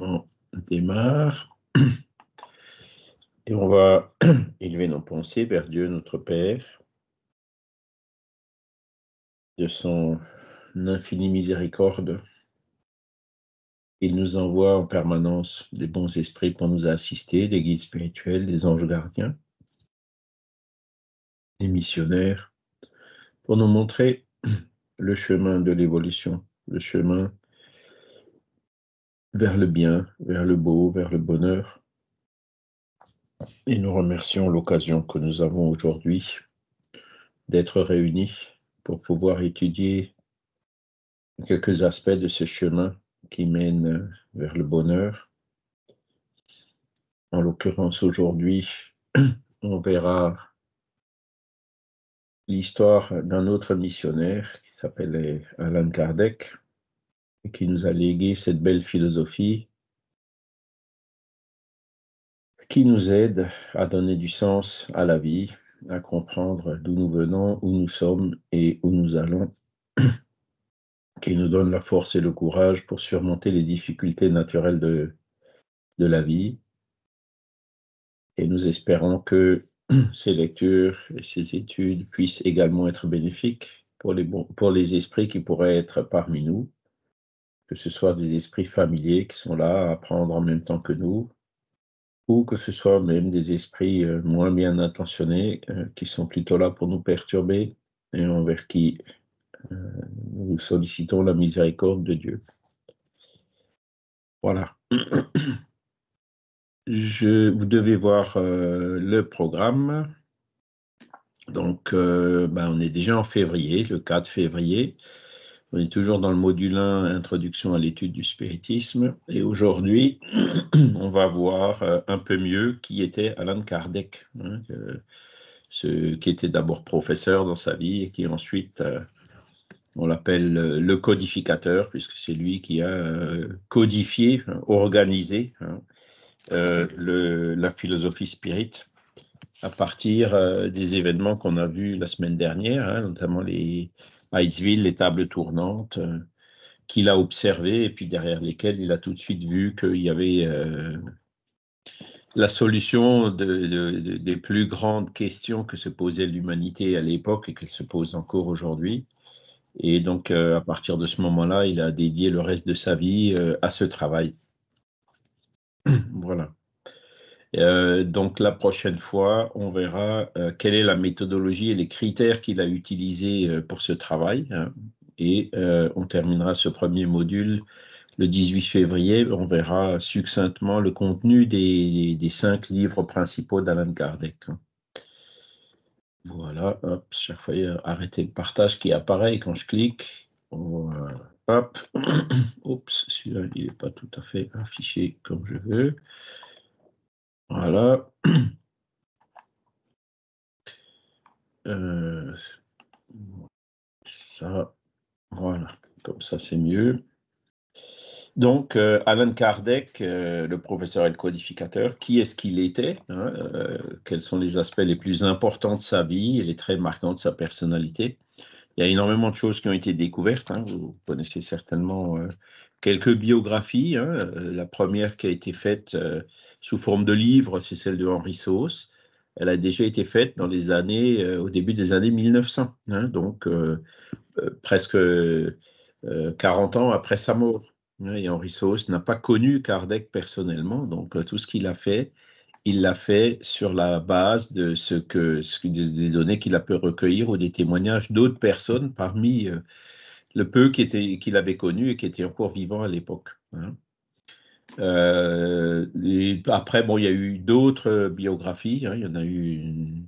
on démarre et on va élever nos pensées vers Dieu notre Père, de son infinie miséricorde. Il nous envoie en permanence des bons esprits pour nous assister, des guides spirituels, des anges gardiens, des missionnaires, pour nous montrer le chemin de l'évolution, le chemin vers le bien, vers le beau, vers le bonheur. Et nous remercions l'occasion que nous avons aujourd'hui d'être réunis pour pouvoir étudier quelques aspects de ce chemin qui mène vers le bonheur. En l'occurrence, aujourd'hui, on verra l'histoire d'un autre missionnaire qui s'appelait Alan Kardec, qui nous a légué cette belle philosophie qui nous aide à donner du sens à la vie, à comprendre d'où nous venons, où nous sommes et où nous allons, qui nous donne la force et le courage pour surmonter les difficultés naturelles de, la vie. Et nous espérons que ces lectures et ces études puissent également être bénéfiques pour les esprits qui pourraient être parmi nous que ce soit des esprits familiers qui sont là à apprendre en même temps que nous, ou que ce soit même des esprits euh, moins bien intentionnés euh, qui sont plutôt là pour nous perturber et envers qui euh, nous sollicitons la miséricorde de Dieu. Voilà. Je, vous devez voir le programme. Donc, ben, on est déjà en février, le 4 février. On est toujours dans le module 1, introduction à l'étude du spiritisme. Et aujourd'hui, on va voir euh, un peu mieux qui était Alan Kardec, hein, ce, qui était d'abord professeur dans sa vie et qui ensuite, euh, on l'appelle euh, le codificateur, puisque c'est lui qui a codifié, organisé hein, la philosophie spirite à partir des événements qu'on a vus la semaine dernière, hein, notamment les, Heightsville, les tables tournantes, euh, qu'il a observées et puis derrière lesquelles il a tout de suite vu qu'il y avait euh, la solution des plus grandes questions que se posait l'humanité à l'époque et qu'elle se pose encore aujourd'hui. Et donc, euh, à partir de ce moment-là, il a dédié le reste de sa vie à ce travail. voilà. Euh, donc la prochaine fois, on verra euh, quelle est la méthodologie et les critères qu'il a utilisés euh, pour ce travail. Hein. et on terminera ce premier module le 18 février. On verra succinctement le contenu des, cinq livres principaux d'Alan Kardec. Hein. Voilà, hop, chaque fois, arrêtez le partage qui apparaît quand je clique. Hop, oups, celui-là, il n'est pas tout à fait affiché comme je veux. Voilà. Euh, ça, voilà, comme ça c'est mieux. Donc, euh, Alan Kardec, euh, le professeur et le codificateur, qui est-ce qu'il était hein, Quels sont les aspects les plus importants de sa vie et les traits marquants de sa personnalité il y a énormément de choses qui ont été découvertes. Hein. Vous connaissez certainement euh, quelques biographies. Hein. Euh, la première qui a été faite euh, sous forme de livre, c'est celle de Henri Sauce. Elle a déjà été faite dans les années, au début des années 1900, hein. donc presque 40 ans après sa mort. Et Henri Sauce n'a pas connu Kardec personnellement, donc tout ce qu'il a fait, il l'a fait sur la base de ce que, ce, des données qu'il a pu recueillir ou des témoignages d'autres personnes parmi euh, le peu qu'il avait connu et qui était encore vivant à l'époque. Hein. Euh, après, bon, il y a eu d'autres biographies. Hein. il y en a eu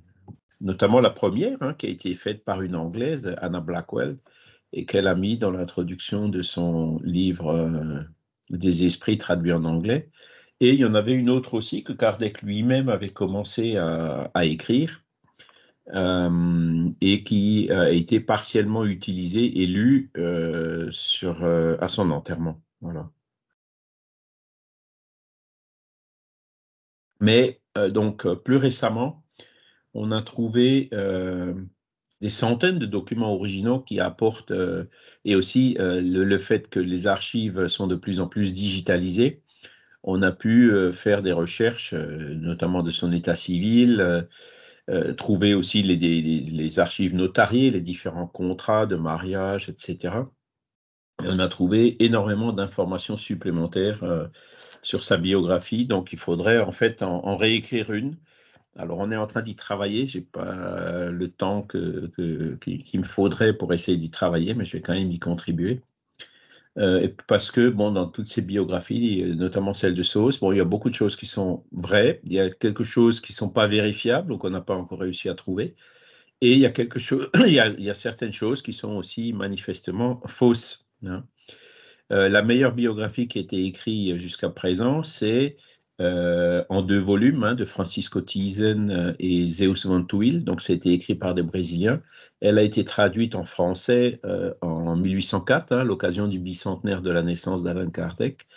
notamment la première hein, qui a été faite par une Anglaise, Anna Blackwell, et qu'elle a mis dans l'introduction de son livre euh, Des esprits traduits en anglais. Et il y en avait une autre aussi que Kardec lui-même avait commencé à, écrire euh, et qui euh, a été partiellement utilisée et lue euh, sur, à son enterrement. Voilà. Mais donc plus récemment, on a trouvé des centaines de documents originaux qui apportent, et aussi le fait que les archives sont de plus en plus digitalisées, on a pu euh, faire des recherches, euh, notamment de son état civil, euh, trouver aussi les, archives notariées, les différents contrats de mariage, etc. on a trouvé énormément d'informations supplémentaires sur sa biographie, donc il faudrait en fait en, réécrire une. Alors on est en train d'y travailler, j'ai pas le temps qu'il que, me faudrait pour essayer d'y travailler, mais je vais quand même y contribuer. Euh, parce que, bon, dans toutes ces biographies, euh, notamment celle de Sauce, bon, il y a beaucoup de choses qui sont vraies, il y a quelque chose qui ne sont pas vérifiables, donc on n'a pas encore réussi à trouver, et il y a, quelque chose, il, y a, certaines choses qui sont aussi manifestement fausses. Hein. Euh, la meilleure biographie qui a été écrite jusqu'à présent, c'est euh, en deux volumes hein, de Francisco Thyssen euh, et Zeus Vantuil, donc c'était écrit par des Brésiliens. Elle a été traduite en français euh, en 1804, à hein, l'occasion du bicentenaire de la naissance d'Alain Kardec.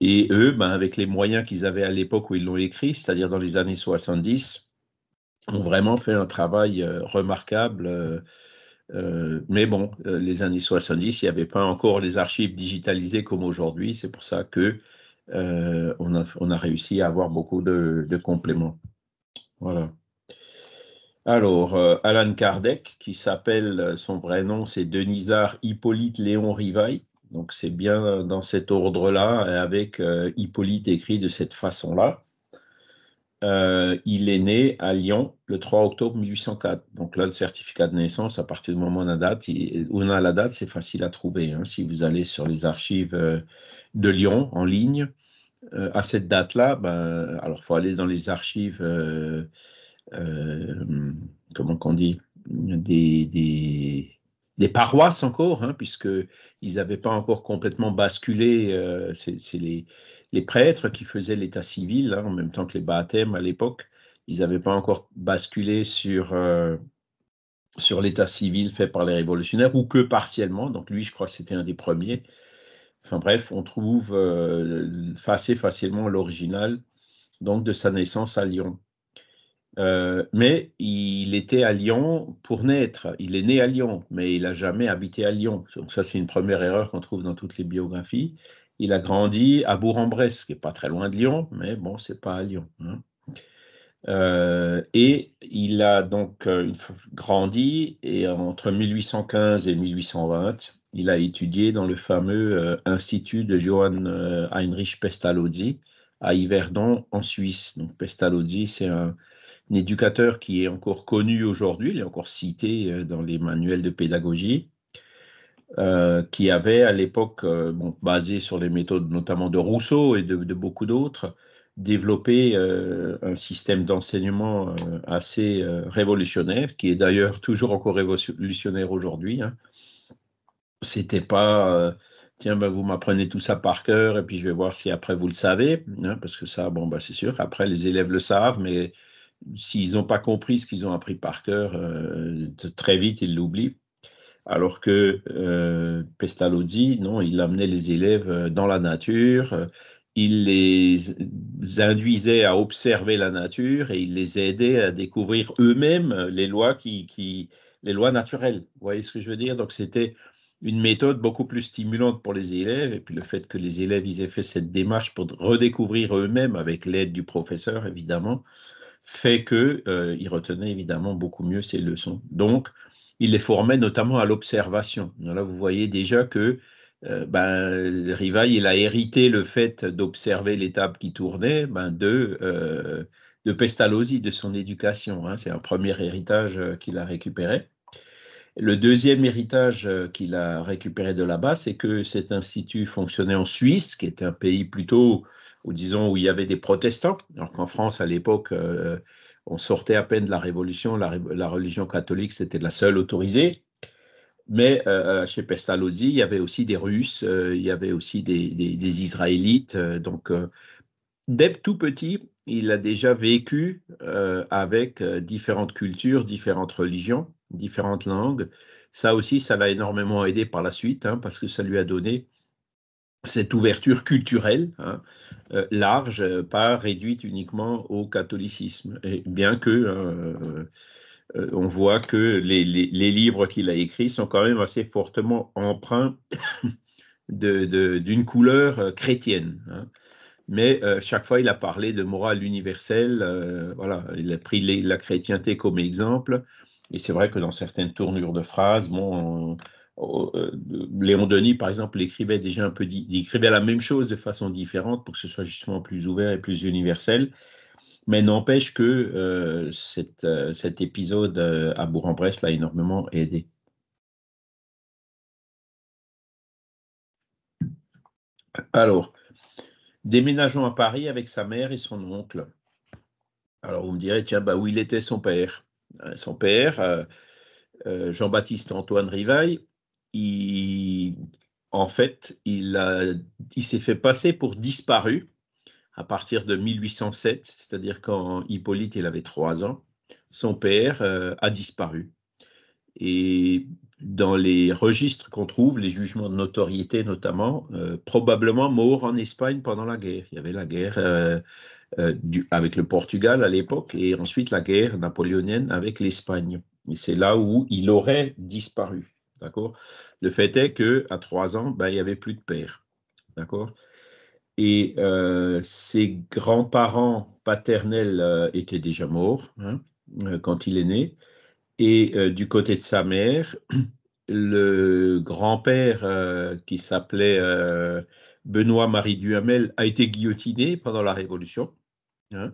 Et eux, ben, avec les moyens qu'ils avaient à l'époque où ils l'ont écrit, c'est-à-dire dans les années 70, ont vraiment fait un travail remarquable. mais bon, les années 70, il n'y avait pas encore les archives digitalisées comme aujourd'hui. C'est pour ça que euh, on, a, réussi à avoir beaucoup de, compléments. Voilà. Alors, euh, Alan Kardec, qui s'appelle, euh, son vrai nom, c'est Denisard Hippolyte Léon Rivail Donc, c'est bien dans cet ordre-là, avec Hippolyte écrit de cette façon-là. Euh, il est né à Lyon le 3 octobre 1804. Donc là, le certificat de naissance, à partir du moment où on a, date, on a la date, c'est facile à trouver. Hein, si vous allez sur les archives euh, de Lyon en ligne, euh, à cette date-là, ben, alors il faut aller dans les archives, comment qu'on dit, des des paroisses encore, hein, puisqu'ils n'avaient pas encore complètement basculé. Euh, c'est les, prêtres qui faisaient l'état civil, hein, en même temps que les baptêmes à l'époque. Ils n'avaient pas encore basculé sur, euh, sur l'état civil fait par les révolutionnaires, ou que partiellement. Donc lui, je crois que c'était un des premiers. Enfin bref, on trouve euh, assez facilement l'original donc de sa naissance à Lyon. Euh, mais il était à Lyon pour naître. Il est né à Lyon, mais il n'a jamais habité à Lyon. Donc ça, c'est une première erreur qu'on trouve dans toutes les biographies. Il a grandi à Bourg-en-Bresse, qui n'est pas très loin de Lyon, mais bon, c'est pas à Lyon. Hein. Euh, et il a donc euh, grandi et entre 1815 et 1820, il a étudié dans le fameux institut de Johann Heinrich Pestalozzi à Yverdon en Suisse. Donc Pestalozzi, c'est un, un éducateur qui est encore connu aujourd'hui, il est encore cité euh, dans les manuels de pédagogie, euh, qui avait à l'époque, euh, bon, basé sur les méthodes notamment de Rousseau et de, beaucoup d'autres, développé un système d'enseignement assez révolutionnaire, qui est d'ailleurs toujours encore révolutionnaire aujourd'hui. Hein. C'était pas tiens, ben, vous m'apprenez tout ça par cœur et puis je vais voir si après vous le savez, hein, parce que ça, bon, ben, c'est sûr, après les élèves le savent, mais s'ils n'ont pas compris ce qu'ils ont appris par cœur, euh, très vite, ils l'oublient. Alors que euh, Pestalozzi, non, il amenait les élèves euh, dans la nature, il les induisait à observer la nature et il les aidait à découvrir eux-mêmes les lois qui, les lois naturelles. Vous voyez ce que je veux dire Donc c'était une méthode beaucoup plus stimulante pour les élèves et puis le fait que les élèves aient fait cette démarche pour redécouvrir eux-mêmes avec l'aide du professeur évidemment, fait qu'il euh, retenait évidemment beaucoup mieux ses leçons. Donc, il les formait notamment à l'observation. Là, vous voyez déjà que euh, ben, Rivail, il a hérité le fait d'observer l'étape qui tournait ben, euh, de, Pestalozzi, de son éducation. Hein. C'est un premier héritage qu'il a récupéré. Le deuxième héritage euh, qu'il a récupéré de là-bas, c'est que cet institut fonctionnait en Suisse, qui était un pays plutôt, disons, où il y avait des protestants, alors qu'en France, à l'époque, euh, on sortait à peine de la Révolution, la, religion catholique, c'était la seule autorisée. Mais euh, chez Pestalozzi, il y avait aussi des Russes, il y avait aussi des Israélites. donc, dès tout petit, il a déjà vécu avec différentes cultures, différentes religions différentes langues. Ça aussi, ça l'a énormément aidé par la suite, hein, parce que ça lui a donné cette ouverture culturelle hein, euh, large, euh, pas réduite uniquement au catholicisme. Et bien que euh, on voit que les, livres qu'il a écrits sont quand même assez fortement emprunts d'une couleur chrétienne. Hein. Mais chaque fois, il a parlé de morale universelle. voilà, il a pris la chrétienté comme exemple. Et c'est vrai que dans certaines tournures de phrases, euh, euh, Léon Denis, par exemple, écrivait déjà un peu, écrivait la même chose de façon différente pour que ce soit justement plus ouvert et plus universel. Mais n'empêche que euh, cet épisode à Bourg-en-Bresse l'a énormément aidé. Alors, déménageons à Paris avec sa mère et son oncle. Alors, vous me direz, tiens, bah, où il était son père euh, son père, euh, euh, Jean-Baptiste Antoine Rivail, il, en fait, il, s'est fait passer pour disparu à partir de 1807, c'est-à-dire quand Hippolyte il avait trois ans, son père a disparu. Et dans les registres qu'on trouve, les jugements de notoriété notamment, euh, probablement mort en Espagne pendant la guerre. Il y avait la guerre euh, euh, avec le Portugal à l'époque et ensuite la guerre napoléonienne avec l'Espagne. Et c'est là où il aurait disparu. D'accord Le fait est que à trois ans, ben, il n'y avait plus de père. D'accord Et ses grands-parents paternels étaient déjà morts hein, quand il est né. Et euh, du côté de sa mère, le grand-père euh, qui s'appelait euh, Benoît-Marie Duhamel a été guillotiné pendant la Révolution. Hein.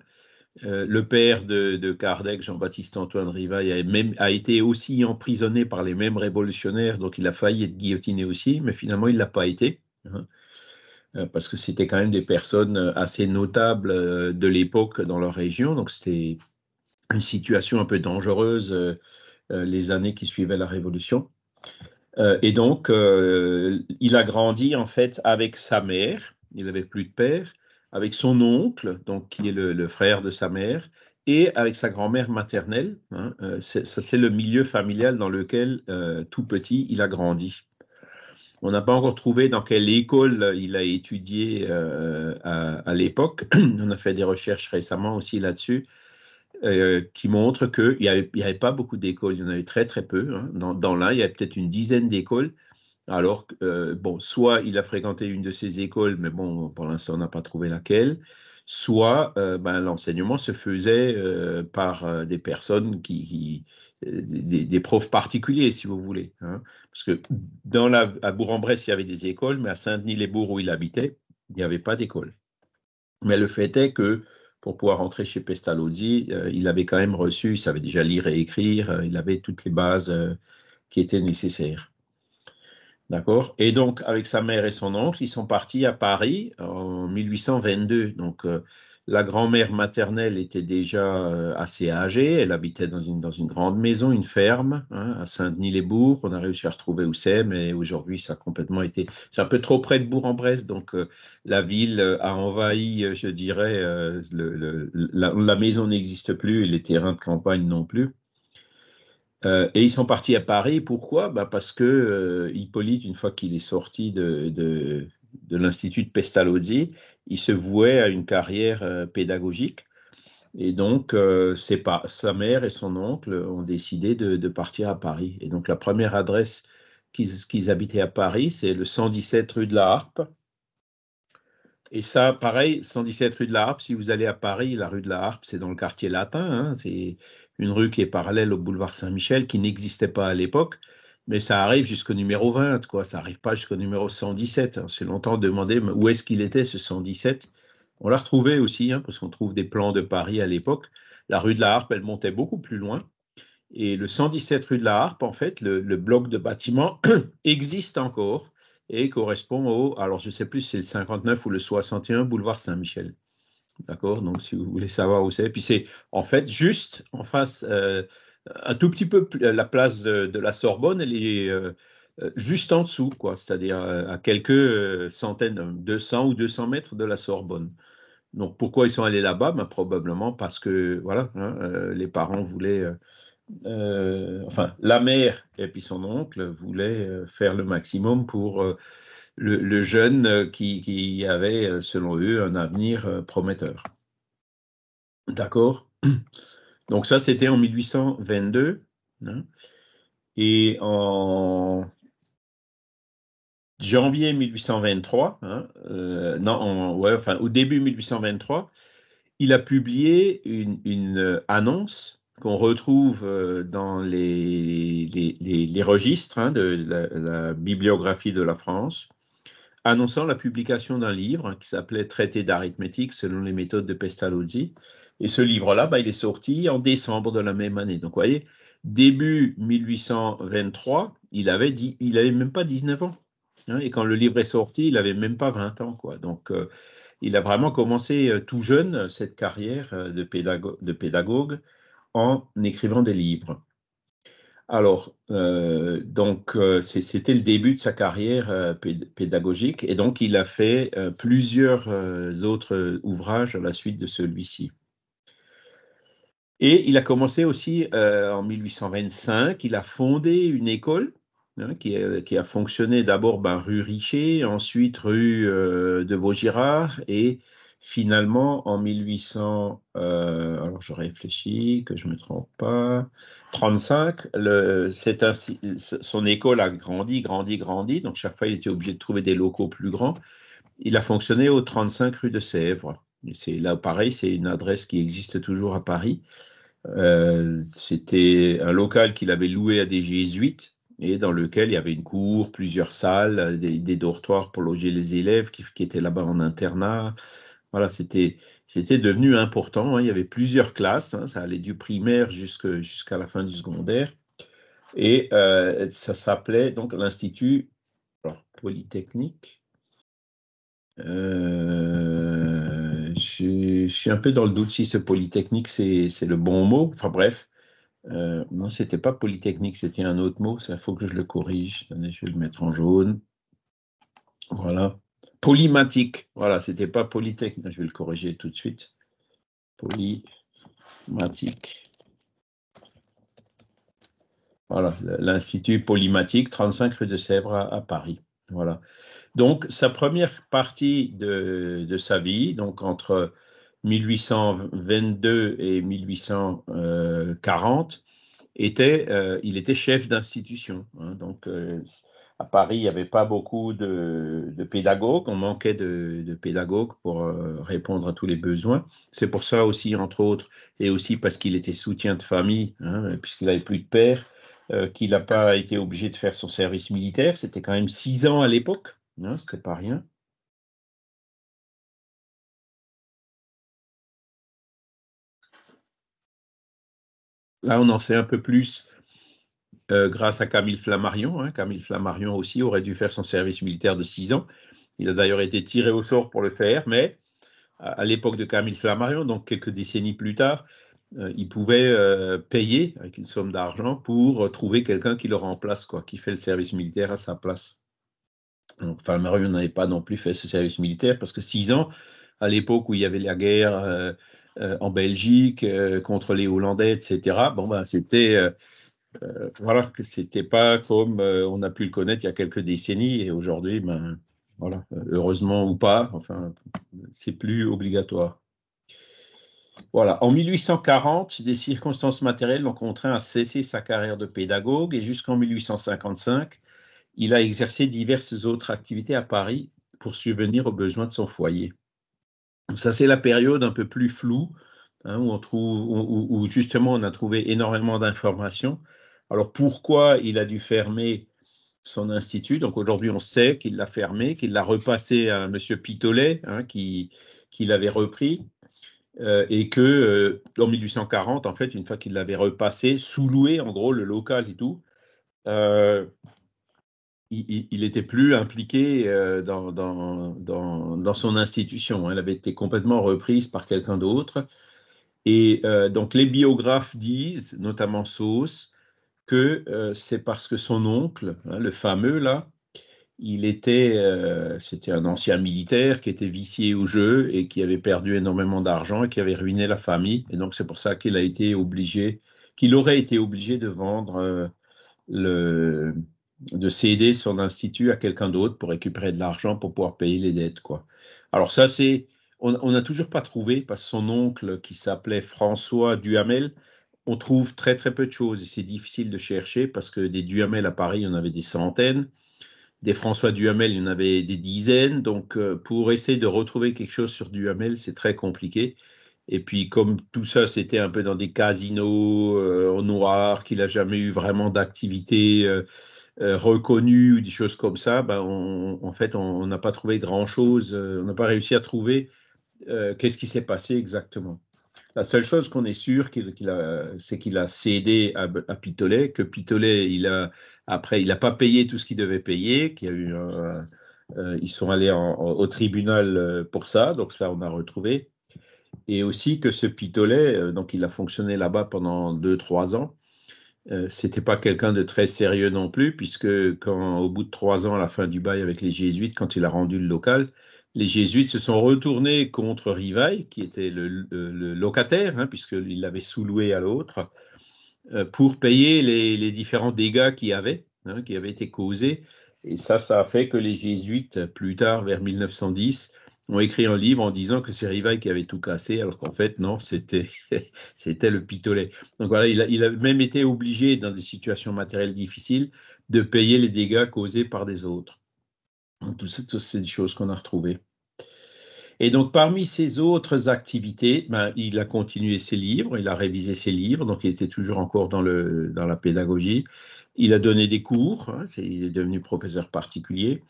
le père de, Kardec, Jean-Baptiste Antoine Rivail, a, même, a été aussi emprisonné par les mêmes révolutionnaires, donc il a failli être guillotiné aussi, mais finalement il ne l'a pas été. Hein. parce que c'était quand même des personnes assez notables de l'époque dans leur région, donc c'était une situation un peu dangereuse euh, euh, les années qui suivaient la Révolution. Euh, et donc, il a grandi en fait avec sa mère, il n'avait plus de père, avec son oncle, donc qui est le, frère de sa mère, et avec sa grand-mère maternelle. Hein, ça, c'est le milieu familial dans lequel, tout petit, il a grandi. On n'a pas encore trouvé dans quelle école il a étudié à l'époque. On a fait des recherches récemment aussi là-dessus. Euh, qui montre qu'il n'y avait, avait, pas beaucoup d'écoles, il y en avait très très peu. Hein. Dans, l'un, il y avait peut-être une dizaine d'écoles. Alors, euh, bon, soit il a fréquenté une de ces écoles, mais bon, pour l'instant, on n'a pas trouvé laquelle, soit euh, ben, l'enseignement se faisait par des personnes qui, des, profs particuliers, si vous voulez. Hein. Parce que dans la, à Bourg-en-Bresse, il y avait des écoles, mais à Saint-Denis-les-Bourgs, où il habitait, il n'y avait pas d'école. Mais le fait est que pour pouvoir rentrer chez Pestalozzi, euh, il avait quand même reçu, il savait déjà lire et écrire, euh, il avait toutes les bases euh, qui étaient nécessaires. D'accord Et donc, avec sa mère et son oncle, ils sont partis à Paris en 1822. Donc, la grand-mère maternelle était déjà euh, assez âgée. Elle habitait dans une, dans une grande maison, une ferme, hein, à Saint-Denis-les-Bourgs. On a réussi à retrouver où c'est, mais aujourd'hui, ça a complètement été. C'est un peu trop près de Bourg-en-Bresse. Donc, euh, la ville euh, a envahi, je dirais, la, maison n'existe plus et les terrains de campagne non plus. et ils sont partis à Paris. Pourquoi bah, Parce que Hippolyte, une fois qu'il est sorti de de l'Institut de Pestalozzi, il se vouait à une carrière euh, pédagogique. Et donc, euh, c'est pas, sa mère et son oncle ont décidé de, partir à Paris. Et donc, la première adresse qu'ils habitaient à Paris, c'est le 117 rue de la Harpe. Et ça, pareil, 117 rue de la Harpe, si vous allez à Paris, la rue de la Harpe, c'est dans le quartier latin. Hein. c'est une rue qui est parallèle au boulevard Saint-Michel, qui n'existait pas à l'époque mais ça arrive jusqu'au numéro 20, quoi. Ça n'arrive pas jusqu'au numéro 117. On s'est longtemps demandé où est-ce qu'il était ce 117. On l'a retrouvé aussi, hein, parce qu'on trouve des plans de Paris à l'époque. La rue de la Harpe, elle montait beaucoup plus loin. Et le 117 rue de la Harpe, en fait, le, bloc de bâtiment existe encore et correspond au, alors je ne sais plus si c'est le 59 ou le 61 boulevard Saint-Michel. D'accord Donc, si vous voulez savoir où c'est. Puis c'est en fait juste en face euh, un tout petit peu la place de, la Sorbonne, elle est euh, euh, juste en dessous, quoi, c'est-à-dire euh, à quelques centaines, 200 ou 200 mètres de la Sorbonne. Donc pourquoi ils sont allés là-bas ben, Probablement parce que voilà, hein, les parents voulaient, enfin la mère et puis son oncle voulaient faire le maximum pour le, jeune qui, qui, avait, selon eux, un avenir prometteur. D'accord donc ça, c'était en 1822. Hein. et en janvier 1823, hein, euh, non, au début 1823, il a publié une, euh, annonce qu'on retrouve euh, dans les, les, registres hein, de la, bibliographie de la France, annonçant la publication d'un livre qui s'appelait Traité d'arithmétique selon les méthodes de Pestalozzi, et ce livre-là, bah, il est sorti en décembre de la même année. Donc, vous voyez, début 1823, il avait, il avait même pas 19 ans. Hein. et quand le livre est sorti, il avait même pas 20 ans. Donc, euh, il a vraiment commencé euh, tout jeune euh, cette carrière de, de, pédagogue en écrivant des livres. Alors, donc, c'était le début de sa carrière pédagogique. Et donc, il a fait plusieurs autres ouvrages à la suite de celui-ci. Et il a commencé aussi euh, en 1825, il a fondé une école hein, qui, a, fonctionné d'abord ben, rue Richer, ensuite rue euh, de Vaugirard et finalement en 1800, euh, alors je réfléchis, que je me trompe pas, son école a grandi, grandi, grandi, donc chaque fois il était obligé de trouver des locaux plus grands. Il a fonctionné au 35 rue de Sèvres. C'est là pareil, c'est une adresse qui existe toujours à Paris. Euh, c'était un local qu'il avait loué à des jésuites et dans lequel il y avait une cour, plusieurs salles, des, dortoirs pour loger les élèves qui, étaient là-bas en internat. Voilà, c'était devenu important. Hein. Il y avait plusieurs classes, hein. ça allait du primaire jusqu'à la fin du secondaire. Et euh, ça s'appelait donc l'Institut Polytechnique. Euh, je, suis un peu dans le doute si ce Polytechnique, c'est le bon mot. Enfin bref, non, euh, non, c'était pas Polytechnique, c'était un autre mot. Ça faut que je le corrige. je vais le mettre en jaune. Voilà. Polymatique. Voilà, c'était pas Polytechnique. Je vais le corriger tout de suite. Polymatique. Voilà, l'Institut Polymatique, 35 rue de Sèvres à Paris. Voilà. Donc, sa première partie de, sa vie, donc entre 1822 et 1840, était, euh, il était chef d'institution. Hein. donc, euh, à Paris, il n'y avait pas beaucoup de, pédagogues. On manquait de, de pédagogues pour euh, répondre à tous les besoins. C'est pour ça aussi, entre autres, et aussi parce qu'il était soutien de famille, hein, puisqu'il n'avait plus de père, qu'il n'a pas été obligé de faire son service militaire. C'était quand même six ans à l'époque. Non, ce n'est pas rien. Là, on en sait un peu plus euh, grâce à Camille Flammarion. Hein. Camille Flammarion aussi aurait dû faire son service militaire de 6 ans. Il a d'ailleurs été tiré au sort pour le faire, mais à, l'époque de Camille Flammarion, donc quelques décennies plus tard, euh, il pouvait euh, payer avec une somme d'argent pour trouver quelqu'un qui le remplace, qui fait le service militaire à sa place. Enfin, Mario n'avait pas non plus fait ce service militaire parce que six ans, à l'époque où il y avait la guerre euh, euh, en Belgique euh, contre les Hollandais, etc., bon, ben, c'était. voilà, que c'était pas comme on a pu le connaître il y a quelques décennies et aujourd'hui, ben, voilà, heureusement ou pas, enfin, c'est plus obligatoire. Voilà, en 1840, des circonstances matérielles l'ont contraint à cesser sa carrière de pédagogue et jusqu'en 1855, il a exercé diverses autres activités à Paris pour subvenir aux besoins de son foyer. Ça, c'est la période un peu plus floue, hein, où, on trouve, où, justement on a trouvé énormément d'informations. Alors pourquoi il a dû fermer son institut Donc aujourd'hui, on sait qu'il l'a fermé, qu'il l'a repassé à M. Pitolet, hein, qui, l'avait repris, euh, et que euh, en 1840, en fait, une fois qu'il l'avait repassé, sous-loué en gros le local et tout, euh, il n'était plus impliqué euh, dans, dans, son institution. Elle avait été complètement reprise par quelqu'un d'autre. Et euh, donc les biographes disent, notamment Sauce, que euh, c'est parce que son oncle, hein, le fameux là, il était, c'était un ancien militaire qui était vicié au jeu et qui avait perdu énormément d'argent et qui avait ruiné la famille. Et donc c'est pour ça qu'il a été obligé, qu'il aurait été obligé de vendre le de céder son institut à quelqu'un d'autre pour récupérer de l'argent pour pouvoir payer les dettes. Quoi. Alors ça, c'est, on n'a toujours pas trouvé, parce son oncle, qui s'appelait François Duhamel, on trouve très très peu de choses et c'est difficile de chercher parce que des Duhamel à Paris, il y en avait des centaines. Des François Duhamel, il y en avait des dizaines. Donc euh, pour essayer de retrouver quelque chose sur Duhamel, c'est très compliqué. Et puis comme tout ça, c'était un peu dans des casinos en euh, noir, qu'il n'a jamais eu vraiment d'activité. Euh, euh, reconnu ou des choses comme ça, ben en fait, on n'a pas trouvé grand-chose, euh, on n'a pas réussi à trouver euh, qu'est-ce qui s'est passé exactement. La seule chose qu'on est sûr, c'est qu'il a cédé à, Pitolet, que Pitolet, il a, après, il n'a pas payé tout ce qu'il devait payer, qu'il y a eu ils sont allés au tribunal pour ça, donc ça, on a retrouvé. Et aussi que ce Pitolet, donc il a fonctionné là-bas pendant 2-3 ans, euh, c'était pas quelqu'un de très sérieux non plus, puisque quand, au bout de trois ans, à la fin du bail avec les jésuites, quand il a rendu le local, les jésuites se sont retournés contre Rivail, qui était le, locataire, hein, puisqu'il l'avait sous-loué à l'autre, euh, pour payer les, différents dégâts qu'il avait, hein, qui avaient été causés. Et ça, ça a fait que les jésuites, plus tard, vers 1910, ont écrit un livre en disant que c'est Rivail qui avait tout cassé, alors qu'en fait, non, c'était, c'était le pitolet. Donc voilà, il a, même été obligé, dans des situations matérielles difficiles, de payer les dégâts causés par des autres. Donc, tout ça, c'est des choses qu'on a retrouvées. Et donc, parmi ses autres activités, ben, il a continué ses livres, il a révisé ses livres, donc il était toujours encore dans, le, dans la pédagogie. Il a donné des cours, hein, il est devenu professeur particulier.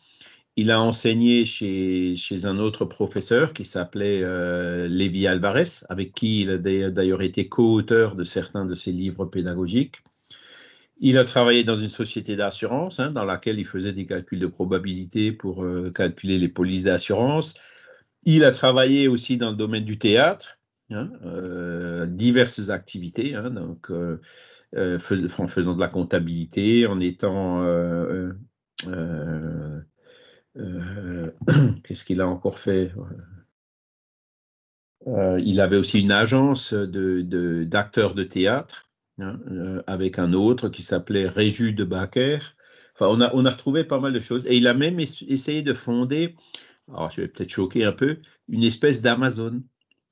Il a enseigné chez, un autre professeur qui s'appelait euh, Lévi Alvarez, avec qui il a d'ailleurs été co-auteur de certains de ses livres pédagogiques. Il a travaillé dans une société d'assurance hein, dans laquelle il faisait des calculs de probabilité pour euh, calculer les polices d'assurance. Il a travaillé aussi dans le domaine du théâtre, hein, euh, diverses activités, hein, donc, en faisant de la comptabilité, en étant euh, qu'est-ce qu'il a encore fait euh, Il avait aussi une agence d'acteurs de, de, théâtre hein, euh, avec un autre qui s'appelait Réju de Baker. Enfin, on a, on a retrouvé pas mal de choses. Et il a même essayé de fonder, alors je vais peut-être choquer un peu, une espèce d'Amazon.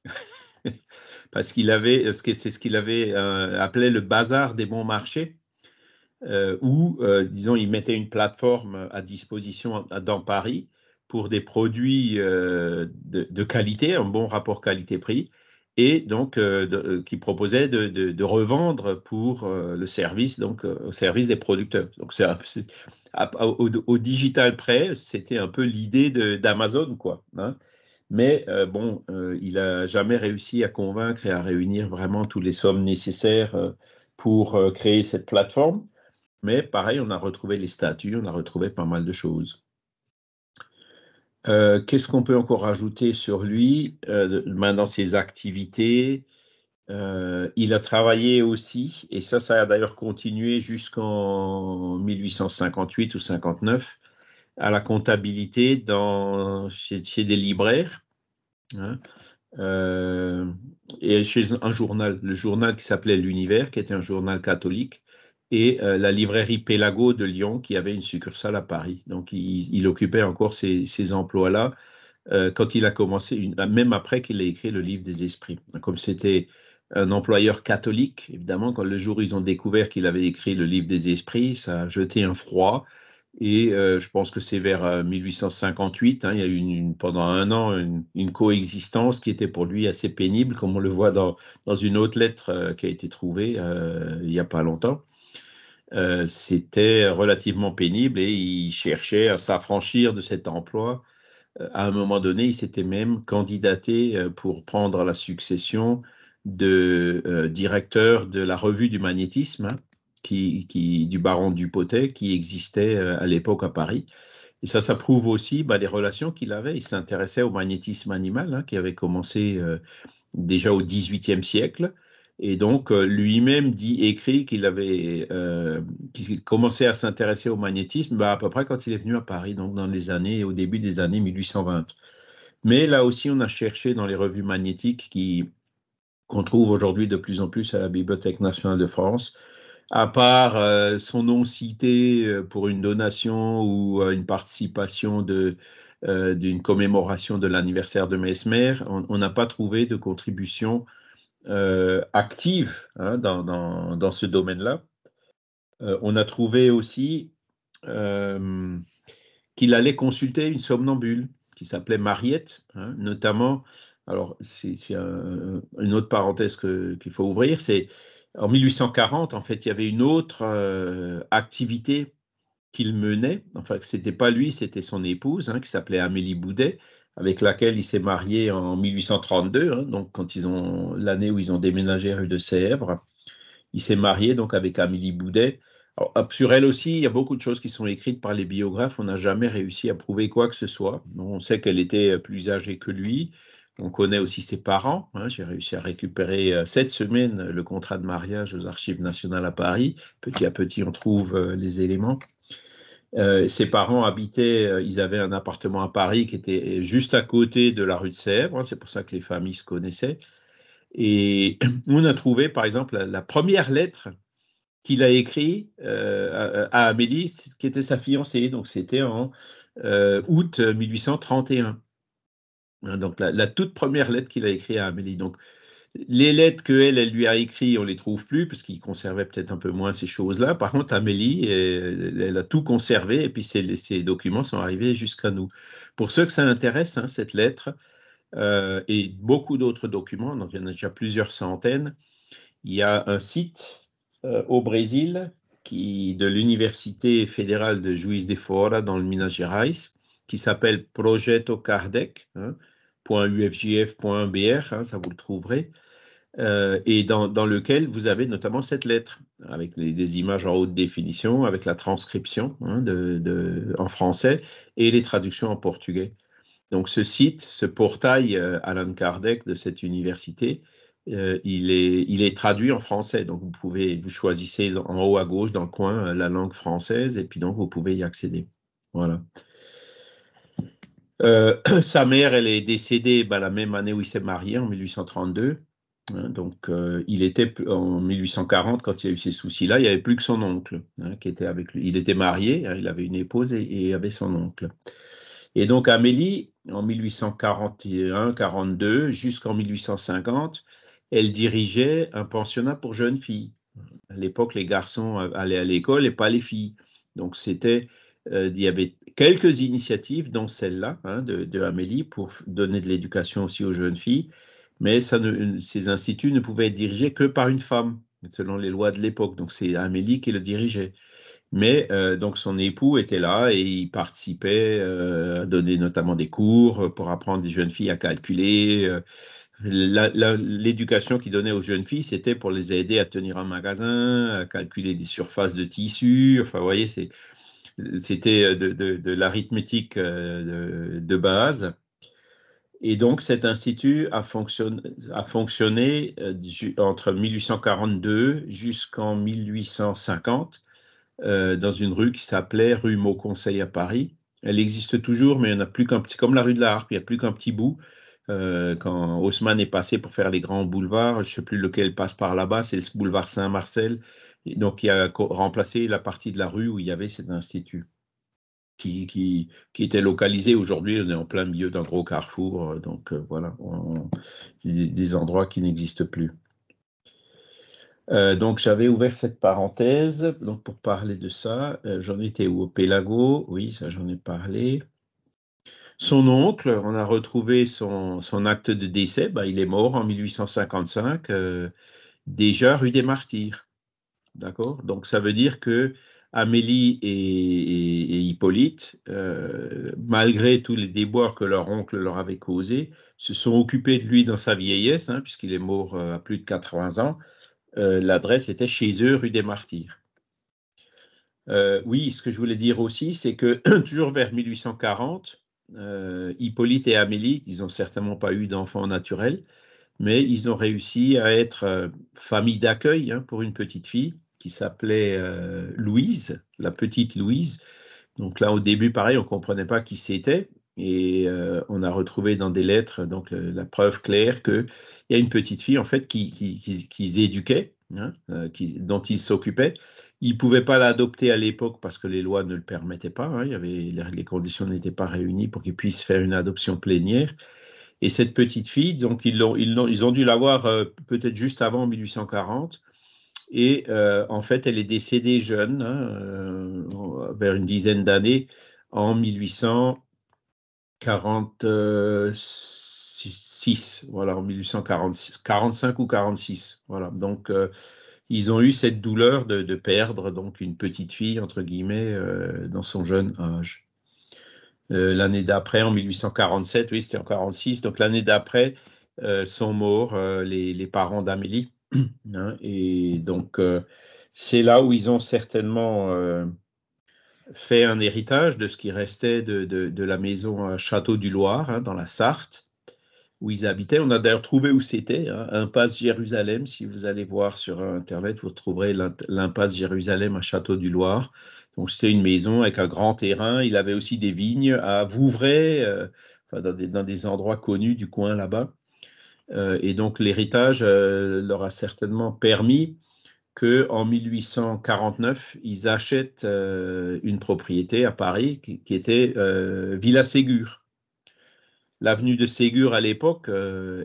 Parce qu'il avait, c'est ce qu'il avait appelé le bazar des bons marchés. Euh, où, euh, disons, il mettait une plateforme à disposition dans Paris pour des produits euh, de, qualité, un bon rapport qualité-prix, et donc qui proposait de, revendre pour le service, donc au service des producteurs. Donc, au, digital près, c'était un peu l'idée d'Amazon, quoi. Hein. Mais bon, il n'a jamais réussi à convaincre et à réunir vraiment toutes les sommes nécessaires pour créer cette plateforme. Mais pareil, on a retrouvé les statues, on a retrouvé pas mal de choses. Euh, qu'est-ce qu'on peut encore ajouter sur lui euh, Maintenant, ses activités. Euh, il a travaillé aussi, et ça, ça a d'ailleurs continué jusqu'en 1858 ou 59, à la comptabilité dans, chez, des libraires. Hein. et chez un journal, le journal qui s'appelait L'Univers, qui était un journal catholique, et euh, la librairie Pélago de Lyon qui avait une succursale à Paris. Donc il, occupait encore ces, emplois-là euh, quand il a commencé, même après qu'il ait écrit le livre des esprits. Comme c'était un employeur catholique, évidemment, quand le jour où ils ont découvert qu'il avait écrit le livre des esprits, ça a jeté un froid. Et euh, je pense que c'est vers 1858, hein, il y a eu une, pendant un an une, coexistence qui était pour lui assez pénible, comme on le voit dans, dans une autre lettre qui a été trouvée il n'y a pas longtemps. Euh, c'était relativement pénible et il cherchait à s'affranchir de cet emploi. Euh, à un moment donné, il s'était même candidaté euh, pour prendre la succession de directeur de la revue du magnétisme, hein, qui, du baron Dupotet, qui existait à l'époque à Paris. Et ça, ça prouve aussi bah, les relations qu'il avait. Il s'intéressait au magnétisme animal, hein, qui avait commencé déjà au XVIIIe siècle. Et donc, euh, lui-même dit, écrit qu'il avait euh, commençait à s'intéresser au magnétisme bah, à peu près quand il est venu à Paris, donc dans les années, au début des années 1820. Mais là aussi, on a cherché dans les revues magnétiques qui, qu'on trouve aujourd'hui de plus en plus à la Bibliothèque nationale de France, à part euh, son nom cité pour une donation ou une participation de, d'une commémoration de l'anniversaire de Mesmer, on n'a pas trouvé de contribution euh, active hein, dans, ce domaine-là. Euh, on a trouvé aussi euh, qu'il allait consulter une somnambule qui s'appelait Mariette, hein, notamment. Alors, c'est une autre parenthèse qu'il faut ouvrir, c'est en 1840, en fait, il y avait une autre activité qu'il menait, enfin, ce n'était pas lui, c'était son épouse, hein, qui s'appelait Amélie Boudet, avec laquelle il s'est marié en 1832, hein, donc quand ils ont l'année où ils ont déménagé rue de Sèvres. Il s'est marié donc avec Amélie Boudet. sur elle aussi, il y a beaucoup de choses qui sont écrites par les biographes. On n'a jamais réussi à prouver quoi que ce soit. On sait qu'elle était euh, plus âgée que lui. On connaît aussi ses parents. Hein. J'ai réussi à récupérer euh, cette semaine le contrat de mariage aux Archives nationales à Paris. Petit à petit, on trouve euh, les éléments. Euh, ses parents habitaient, euh, ils avaient un appartement à Paris qui était juste à côté de la rue de Sèvres, hein, c'est pour ça que les familles se connaissaient. Et on a trouvé, par exemple, la, première lettre qu'il a écrite euh, à, Amélie, qui était sa fiancée, donc c'était en août 1831. Hein, donc la, la, toute première lettre qu'il a écrite à Amélie. Donc les lettres que elle, elle lui a écrites, on les trouve plus parce qu'il conservait peut-être un peu moins ces choses-là. Par contre, Amélie, elle, a tout conservé et puis ces documents sont arrivés jusqu'à nous. Pour ceux que ça intéresse, hein, cette lettre euh, et beaucoup d'autres documents, donc il y en a déjà plusieurs centaines, il y a un site euh, au Brésil qui, de l'Université fédérale de Juiz de Fora dans le Minas Gerais qui s'appelle Projeto Kardec. Hein ufgf.br hein, ça vous le trouverez, euh, et dans, lequel vous avez notamment cette lettre, avec des images en haute définition, avec la transcription hein, en français et les traductions en portugais. Donc ce site, ce portail euh, Alan Kardec de cette université, euh, il, est, il, est, traduit en français. Donc vous pouvez, vous choisissez en haut à gauche dans le coin la langue française et puis donc vous pouvez y accéder. Voilà. Euh, sa mère, elle est décédée bah, la même année où il s'est marié, en 1832. Hein, donc, euh, il était en 1840, quand il y a eu ces soucis-là, il n'y avait plus que son oncle hein, qui était avec lui. Il était marié, hein, il avait une épouse et, il avait son oncle. Et donc, Amélie, en 1841-42 jusqu'en 1850, elle dirigeait un pensionnat pour jeunes filles. À l'époque, les garçons allaient à l'école et pas les filles. Donc, c'était, euh, quelques initiatives, dont celle-là hein, de, Amélie, pour donner de l'éducation aussi aux jeunes filles, mais ces instituts ne pouvaient être dirigés que par une femme, selon les lois de l'époque. Donc c'est Amélie qui le dirigeait. Mais euh, donc son époux était là et il participait euh, à donner notamment des cours pour apprendre les jeunes filles à calculer. Euh, l'éducation qu'il donnait aux jeunes filles, c'était pour les aider à tenir un magasin, à calculer des surfaces de tissus. Enfin, vous voyez, c'est c'était euh, de, l'arithmétique euh, de, base. Et donc cet institut a fonctionné, euh, entre 1842 jusqu'en 1850 dans une rue qui s'appelait rue Mauconseil à Paris. Elle existe toujours, mais il n'y a plus qu'un petit, comme la rue de la Harpe, il n'y a plus qu'un petit bout. quand Haussmann est passé pour faire les grands boulevards, je ne sais plus lequel passe par là-bas, c'est le boulevard Saint-Marcel donc, il a remplacé la partie de la rue où il y avait cet institut, qui, était localisé. Aujourd'hui, on est en plein milieu d'un gros carrefour. Euh, donc, euh, voilà, des, endroits qui n'existent plus. Euh, donc, j'avais ouvert cette parenthèse donc pour parler de ça. j'en étais Au Pélago Oui, ça, j'en ai parlé. Son oncle, on a retrouvé son, acte de décès. Bah, il est mort en 1855, déjà rue des Martyrs. D'accord Donc ça veut dire que Amélie et, Hippolyte, euh, malgré tous les déboires que leur oncle leur avait causés, se sont occupés de lui dans sa vieillesse, hein, puisqu'il est mort euh, à plus de 80 ans. Euh, l'adresse était chez eux, rue des Martyrs. oui, ce que je voulais dire aussi, c'est que toujours vers 1840, Hippolyte et Amélie, ils n'ont certainement pas eu d'enfants naturels, mais ils ont réussi à être famille d'accueil hein, pour une petite fille qui s'appelait euh, Louise, la petite Louise. Donc là, au début, pareil, on ne comprenait pas qui c'était. Et euh, on a retrouvé dans des lettres donc, la preuve claire qu'il y a une petite fille, en fait, qui, qui, qui, éduquaient, hein, euh, dont ils s'occupaient. Ils ne pouvaient pas l'adopter à l'époque parce que les lois ne le permettaient pas. Hein. il y avait, les conditions n'étaient pas réunies pour qu'ils puissent faire une adoption plénière. Et cette petite fille, donc ils, ont, ils, ont, ils ont dû l'avoir peut-être juste avant 1840. Et euh, en fait, elle est décédée jeune, hein, euh, vers une dizaine d'années, en 1846. Voilà, en 45 ou 46. Voilà. Donc, euh, ils ont eu cette douleur de, perdre donc une petite fille entre guillemets dans son jeune âge. l'année d'après, en 1847, oui, c'était en 46. Donc l'année d'après, sont morts les, parents d'Amélie. Hein, et donc, euh, c'est là où ils ont certainement euh, fait un héritage de ce qui restait de, la maison à euh, Château du Loir, hein, dans la Sarthe, où ils habitaient. On a d'ailleurs trouvé où c'était, hein, Impasse Jérusalem. Si vous allez voir sur Internet, vous trouverez l'impasse Jérusalem à Château du Loir. Donc c'était une maison avec un grand terrain. Il avait aussi des vignes à Vouvray, dans, des, endroits connus du coin là-bas. Euh, et donc l'héritage euh, leur a certainement permis qu'en 1849, ils achètent euh, une propriété à Paris qui, était Villa Ségur. L'avenue de Ségur à l'époque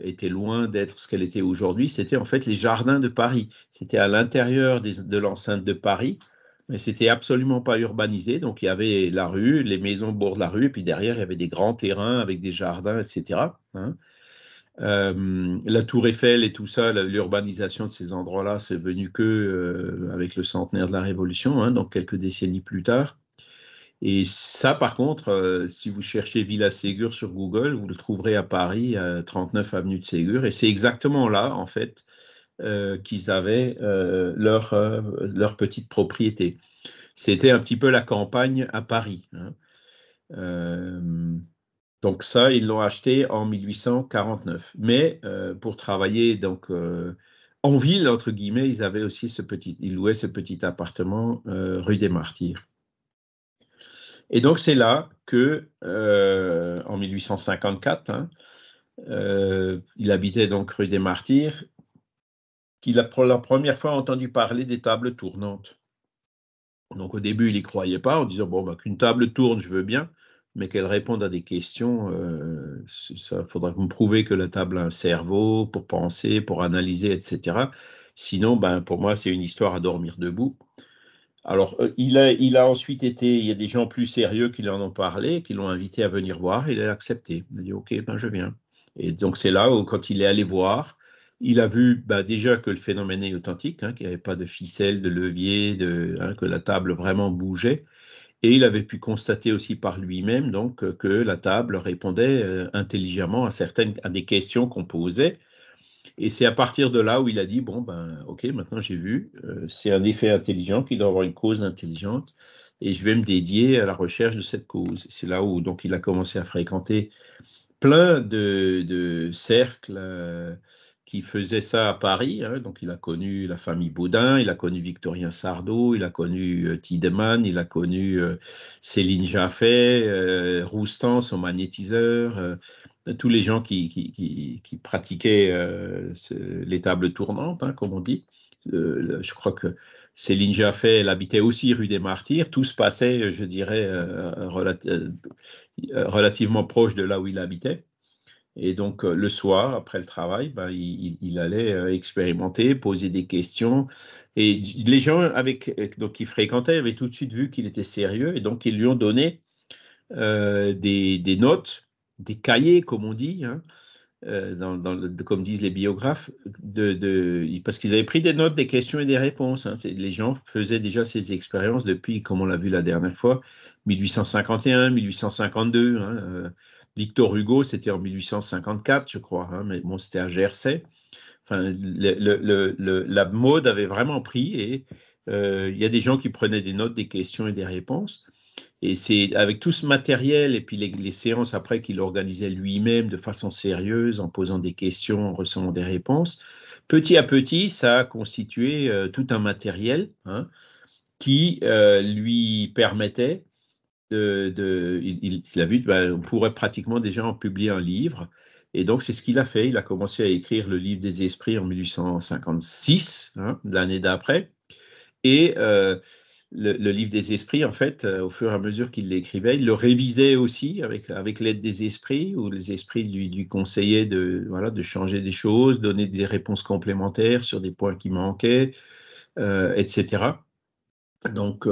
était loin d'être ce qu'elle était aujourd'hui. C'était en fait les jardins de Paris. C'était à l'intérieur de l'enceinte de Paris, mais c'était absolument pas urbanisé. Donc il y avait la rue, les maisons au bord la rue, et puis derrière il y avait des grands terrains avec des jardins, etc. Euh, la tour Eiffel et tout ça, l'urbanisation de ces endroits-là, c'est venu que euh, avec le centenaire de la Révolution, hein, donc quelques décennies plus tard. Et ça, par contre, euh, si vous cherchez Villa Ségur sur Google, vous le trouverez à Paris, à 39 avenue de Ségur. Et c'est exactement là, en fait, qu'ils avaient leur, leur, petite propriété. C'était un petit peu la campagne à Paris. Hein. Donc ça, ils l'ont acheté en 1849. Mais euh, pour travailler donc euh, en ville entre guillemets, ils avaient aussi ce petit, ils louaient ce petit appartement euh, rue des Martyrs. Et donc c'est là que en 1854, hein, il habitait donc rue des Martyrs, qu'il a pour la première fois entendu parler des tables tournantes. Donc au début, il n'y croyait pas en disant bon, bah, qu'une table tourne, je veux bien mais qu'elle réponde à des questions. Euh, ça faudra me prouver que la table a un cerveau pour penser, pour analyser, etc. Sinon, ben, pour moi, c'est une histoire à dormir debout. Alors, euh, il, a, il a ensuite été, il y a des gens plus sérieux qui en ont parlé, qui l'ont invité à venir voir, il a accepté. Il a dit, OK, ben, je viens. Et donc, c'est là où, quand il est allé voir, il a vu ben, déjà que le phénomène est authentique, hein, qu'il n'y avait pas de ficelle, de levier, de, hein, que la table vraiment bougeait. Et il avait pu constater aussi par lui-même donc euh, que la table répondait euh, intelligemment à certaines à des questions qu'on posait. Et c'est à partir de là où il a dit bon ben ok maintenant j'ai vu euh, c'est un effet intelligent qui doit avoir une cause intelligente et je vais me dédier à la recherche de cette cause. C'est là où donc il a commencé à fréquenter plein de, de cercles qui faisait ça à Paris. Hein. donc, il a connu la famille Boudin, il a connu Victorien Sardot, il a connu Tideman, euh, Tiedemann, il a connu euh, Céline Jaffé, euh, Roustan, son magnétiseur, tous les gens qui, qui, pratiquaient les tables tournantes, hein, comme on dit. je crois que Céline Jaffé, elle habitait aussi rue des Martyrs. Tout se passait, je dirais, relativement proche de là où il habitait. Et donc, euh, le soir, après le travail, ben, il, allait euh, expérimenter, poser des questions. Et les gens avec, euh, donc, qui fréquentaient avaient tout de suite vu qu'il était sérieux. Et donc, ils lui ont donné des, des, notes, des cahiers, comme on dit, hein, dans, comme disent les biographes, de, parce qu'ils avaient pris des notes, des questions et des réponses. Hein. Les gens faisaient déjà ces expériences depuis, comme on l'a vu la dernière fois, 1851, 1852. Hein, Victor Hugo, c'était en 1854, je crois, hein, mais bon, c'était à GRC. Enfin, la mode avait vraiment pris et euh, il y a des gens qui prenaient des notes, des questions et des réponses. Et c'est avec tout ce matériel et puis les, séances après qu'il organisait lui-même de façon sérieuse, en posant des questions, en recevant des réponses, petit à petit, ça a constitué euh, tout un matériel hein, qui euh, lui permettait de, il, a vu, bah, on pourrait pratiquement déjà en publier un livre. Et donc, c'est ce qu'il a fait. Il a commencé à écrire le livre des esprits en 1856, hein, l'année d'après. Et euh, le, livre des esprits, en fait, euh, au fur et à mesure qu'il l'écrivait, il le révisait aussi avec, avec l'aide des esprits, où les esprits lui, lui conseillaient de, voilà, de changer des choses, donner des réponses complémentaires sur des points qui manquaient, euh, etc. Donc,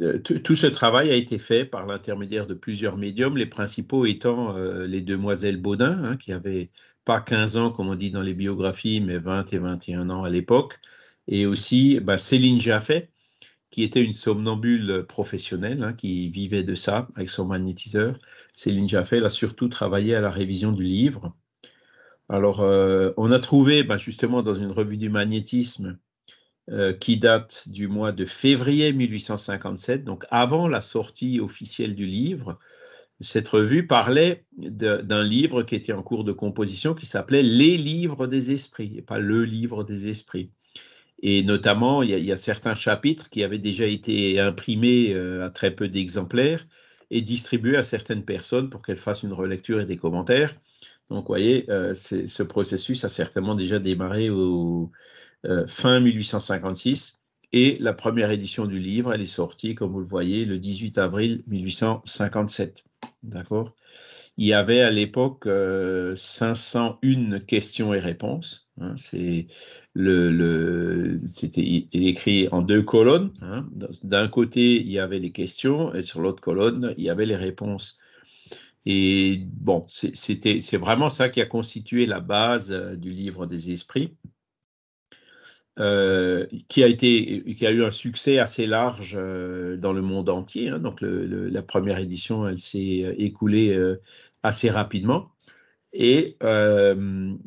euh, tout, ce travail a été fait par l'intermédiaire de plusieurs médiums, les principaux étant euh, les demoiselles Baudin, hein, qui n'avaient pas 15 ans, comme on dit dans les biographies, mais 20 et 21 ans à l'époque, et aussi bah, Céline Jaffet, qui était une somnambule professionnelle, hein, qui vivait de ça avec son magnétiseur. Céline Jaffet a surtout travaillé à la révision du livre. Alors, euh, on a trouvé bah, justement dans une revue du magnétisme euh, qui date du mois de février 1857, donc avant la sortie officielle du livre. Cette revue parlait d'un livre qui était en cours de composition qui s'appelait Les livres des esprits, et pas Le livre des esprits. Et notamment, il y, a, certains chapitres qui avaient déjà été imprimés euh, à très peu d'exemplaires et distribués à certaines personnes pour qu'elles fassent une relecture et des commentaires. Donc, vous voyez, euh, ce processus a certainement déjà démarré au, euh, fin 1856. Et la première édition du livre, elle est sortie, comme vous le voyez, le 18 avril 1857. D'accord Il y avait à l'époque 501 euh, questions et réponses. Hein. c'est le, c'était écrit en deux colonnes. Hein. D'un côté, il y avait les questions et sur l'autre colonne, il y avait les réponses. Et bon, c'est vraiment ça qui a constitué la base euh, du livre des esprits. Euh, qui, a été, qui a eu un succès assez large euh, dans le monde entier. Hein. donc la première édition, elle s'est euh, écoulée assez rapidement. Et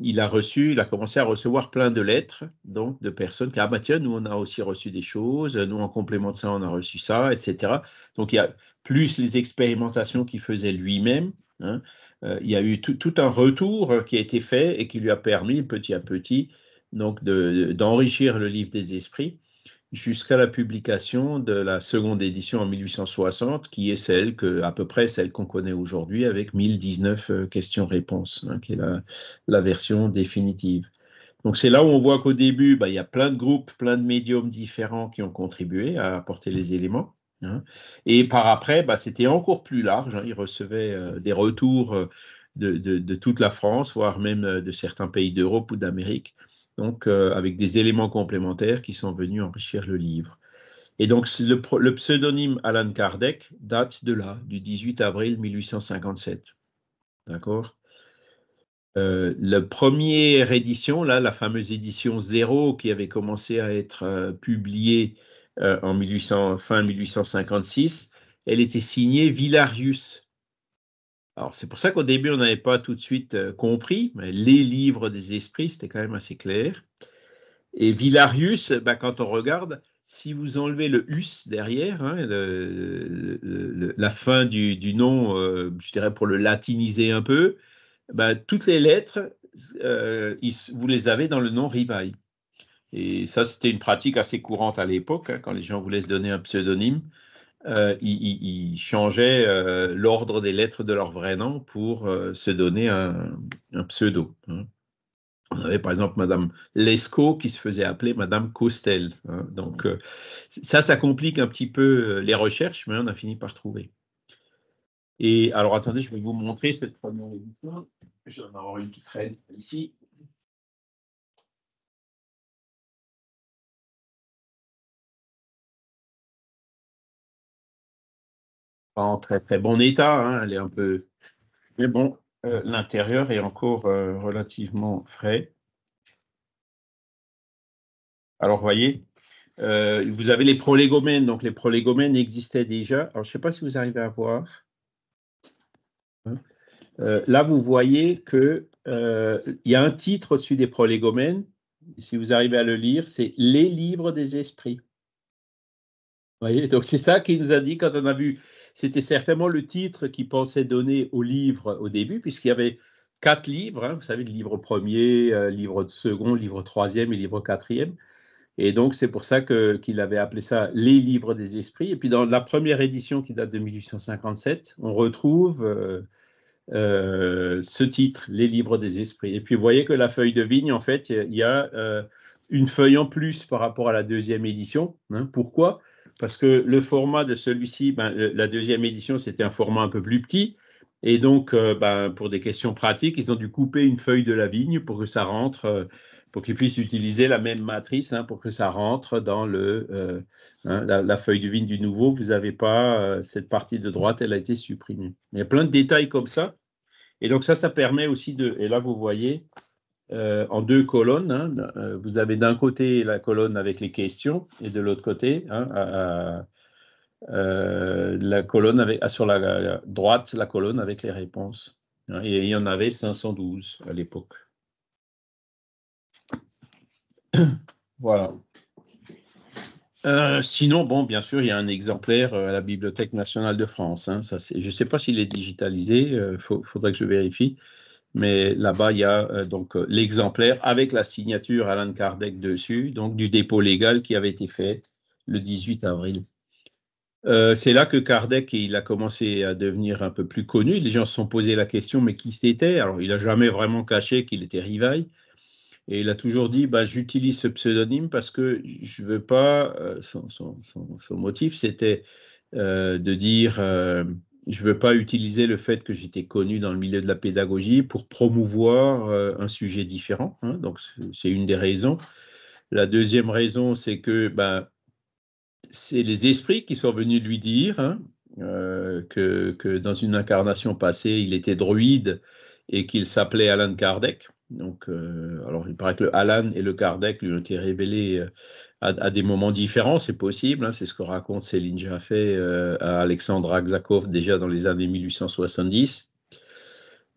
il a reçu, il a commencé à recevoir plein de lettres, donc de personnes qui ah bah tiens, nous on a aussi reçu des choses, nous en complément de ça on a reçu ça, etc. Donc il y a plus les expérimentations qu'il faisait lui-même. Hein. il y a eu tout un retour qui a été fait et qui lui a permis petit à petit donc d'enrichir le livre des esprits jusqu'à la publication de la seconde édition en 1860, qui est celle que, à peu près celle qu'on connaît aujourd'hui avec 1019 euh, questions-réponses, hein, qui est la, version définitive. Donc c'est là où on voit qu'au début, bah, il y a plein de groupes, plein de médiums différents qui ont contribué à apporter les éléments. Hein. Et par après, bah, c'était encore plus large. il hein. Ils recevaient euh, des retours euh, de, toute la France, voire même de certains pays d'Europe ou d'Amérique donc euh, avec des éléments complémentaires qui sont venus enrichir le livre. Et donc le, pseudonyme Alan Kardec date de là, du 18 avril 1857. D'accord euh, la première édition, là, la fameuse édition zéro qui avait commencé à être euh, publiée en fin 1856, elle était signée Villarius. Alors, c'est pour ça qu'au début, on n'avait pas tout de suite euh, compris, mais les livres des esprits, c'était quand même assez clair. Et Villarius, bah, quand on regarde, si vous enlevez le us derrière, hein, la fin du, nom, euh, je dirais pour le latiniser un peu, bah, toutes les lettres, euh, vous les avez dans le nom Rivail. Et ça, c'était une pratique assez courante à l'époque, hein, quand les gens voulaient se donner un pseudonyme. Euh, ils, changeaient euh, l'ordre des lettres de leur vrai nom pour euh, se donner un, pseudo. Hein. On avait par exemple Madame Lescaut qui se faisait appeler Madame Costel. Hein. Donc ça, ça complique un petit peu les recherches, mais on a fini par trouver. Et alors attendez, je vais vous montrer cette première édition. J'en avoir une qui traîne ici. pas en très très bon état. Hein, elle est un peu. Mais bon, euh, l'intérieur est encore euh, relativement frais. Alors, voyez, euh, vous avez les prolégomènes. Donc, les prolégomènes existaient déjà. Alors, je ne sais pas si vous arrivez à voir. Hein. là, vous voyez que qu'il y a un titre au-dessus des prolégomènes. Si vous arrivez à le lire, c'est Les livres des esprits. Vous voyez, donc c'est ça qu'il nous a dit quand on a vu c'était certainement le titre qu'il pensait donner au livre au début, puisqu'il y avait quatre livres, hein, vous savez, le livre premier, le euh, livre second, livre troisième et livre quatrième. Et donc, c'est pour ça qu'il avait appelé ça les livres des esprits. Et puis, dans la première édition qui date de 1857, on retrouve euh, euh, ce titre, les livres des esprits. Et puis, vous voyez que la feuille de vigne, en fait, il y a une feuille en plus par rapport à la deuxième édition. Hein. Pourquoi parce que le format de celui-ci, ben, la deuxième édition, c'était un format un peu plus petit. Et donc, euh, ben, pour des questions pratiques, ils ont dû couper une feuille de la vigne pour que ça rentre, euh, pour qu'ils puissent utiliser la même matrice, hein, pour que ça rentre dans le, euh, hein, la, la, feuille de vigne du nouveau. Vous n'avez pas cette partie de droite, elle a été supprimée. Il y a plein de détails comme ça. Et donc, ça, ça permet aussi de. Et là, vous voyez, euh, en deux colonnes. Hein. Euh, vous avez d'un côté la colonne avec les questions et de l'autre côté hein, euh, la colonne ah, sur la, droite la colonne avec les réponses. Hein. Et il y en avait 512 à l'époque. Voilà. sinon, bon, bien sûr, il y a un exemplaire à la Bibliothèque nationale de France. ça, je ne sais pas s'il est digitalisé, il faudrait que je vérifie. Mais là-bas, il y a euh, donc euh, l'exemplaire avec la signature Alan Kardec dessus, donc du dépôt légal qui avait été fait le 18 avril. Euh, c'est là que Kardec il a commencé à devenir un peu plus connu. Les gens se sont posé la question, mais qui c'était Alors, il n'a jamais vraiment caché qu'il était Rivail. Et il a toujours dit, bah, j'utilise ce pseudonyme parce que je veux pas. son, motif, c'était de dire, je ne veux pas utiliser le fait que j'étais connu dans le milieu de la pédagogie pour promouvoir euh, un sujet différent. Hein. donc, c'est une des raisons. La deuxième raison, c'est que bah, c'est les esprits qui sont venus lui dire hein, euh, que, dans une incarnation passée, il était druide et qu'il s'appelait Alan Kardec. Donc, euh, alors il paraît que le Alan et le Kardec lui ont été révélés à, des moments différents, c'est possible. Hein, c'est ce que raconte Céline Jaffe euh, à Alexandre Aksakov déjà dans les années 1870.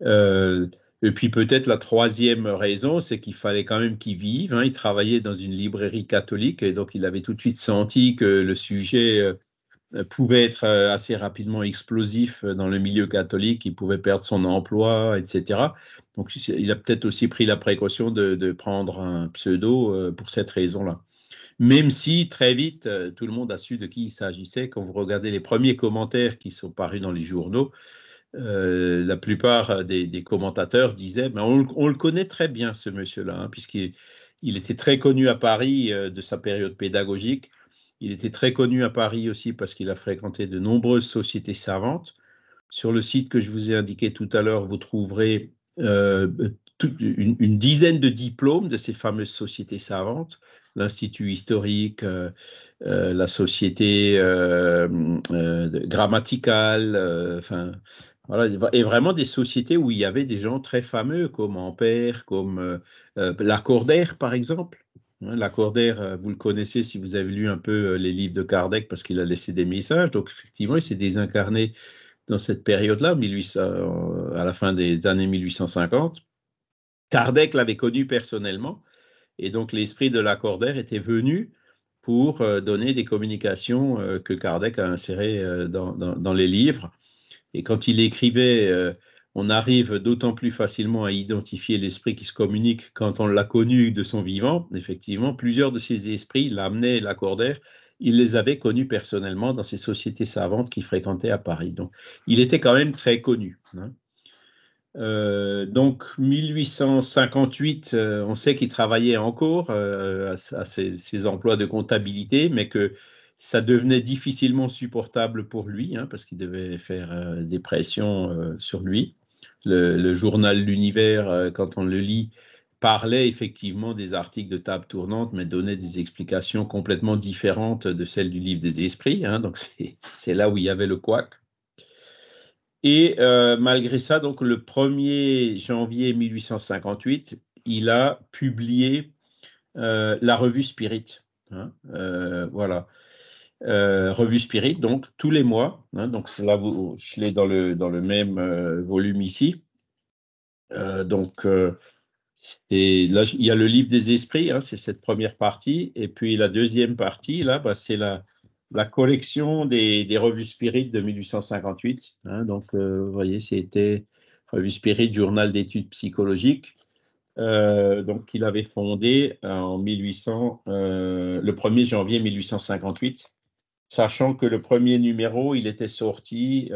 Euh, et puis peut-être la troisième raison, c'est qu'il fallait quand même qu'il vive. Hein. il travaillait dans une librairie catholique et donc il avait tout de suite senti que le sujet euh, pouvait être assez rapidement explosif dans le milieu catholique, il pouvait perdre son emploi, etc. Donc il a peut-être aussi pris la précaution de prendre un pseudo pour cette raison-là. Même si très vite, euh, tout le monde a su de qui il s'agissait. Quand vous regardez les premiers commentaires qui sont parus dans les journaux, euh, la plupart euh, des, commentateurs disaient on, le connaît très bien, ce monsieur-là, hein, puisqu'il était très connu à Paris de sa période pédagogique. Il était très connu à Paris aussi parce qu'il a fréquenté de nombreuses sociétés savantes. Sur le site que je vous ai indiqué tout à l'heure, vous trouverez une, une, dizaine de diplômes de ces fameuses sociétés savantes l'Institut historique, euh, euh, la société euh, grammaticale, enfin, voilà, et vraiment des sociétés où il y avait des gens très fameux comme Ampère, comme Lacordaire, par exemple. Hein, Lacordaire, vous le connaissez si vous avez lu un peu les livres de Kardec parce qu'il a laissé des messages. Donc, effectivement, il s'est désincarné dans cette période-là, à la fin des années 1850. Kardec l'avait connu personnellement. Et donc l'esprit de l'accordaire était venu pour euh, donner des communications euh, que Kardec a insérées euh, dans, les livres. Et quand il écrivait, on arrive d'autant plus facilement à identifier l'esprit qui se communique quand on l'a connu de son vivant. Effectivement, plusieurs de ces esprits l'amenaient l'accordaire. Il les avait connus personnellement dans ces sociétés savantes qu'il fréquentait à Paris. Donc, il était quand même très connu. Hein. Euh, donc 1858, euh, on sait qu'il travaillait encore euh, à, ses, emplois de comptabilité, mais que ça devenait difficilement supportable pour lui, hein, parce qu'il devait faire des pressions sur lui. Le, journal L'Univers, quand on le lit, parlait effectivement des articles de table tournante, mais donnait des explications complètement différentes de celles du livre des esprits. Hein. donc c'est là où il y avait le couac. Et euh, malgré ça, donc le 1er janvier 1858, il a publié euh, la revue Spirit. Hein, euh, voilà. revue Spirit, donc tous les mois. Hein, donc là, vous, je l'ai dans le, dans le même volume ici. donc, et là, il y a le livre des esprits, hein, c'est cette première partie. Et puis la deuxième partie, là, bah, c'est la, la collection des, revues Spirit de 1858. Hein, donc, euh, vous voyez, c'était Revue Spirit, journal d'études psychologiques. Euh, donc, il avait fondé euh, en 1800, le 1er janvier 1858, sachant que le premier numéro, il était sorti,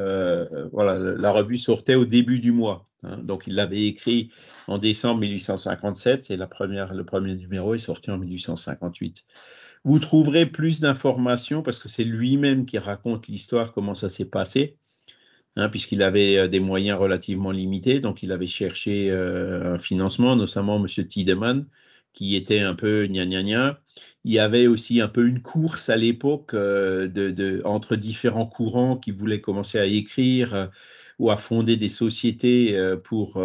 voilà, la revue sortait au début du mois. Hein, donc, il l'avait écrit en décembre 1857 et la première, le premier numéro est sorti en 1858. Vous trouverez plus d'informations parce que c'est lui-même qui raconte l'histoire, comment ça s'est passé, hein, puisqu'il avait euh, des moyens relativement limités. Donc, il avait cherché euh, un financement, notamment M. Tiedemann, qui était un peu gna gna gna. Il y avait aussi un peu une course à l'époque euh, de, entre différents courants qui voulaient commencer à écrire ou à fonder des sociétés pour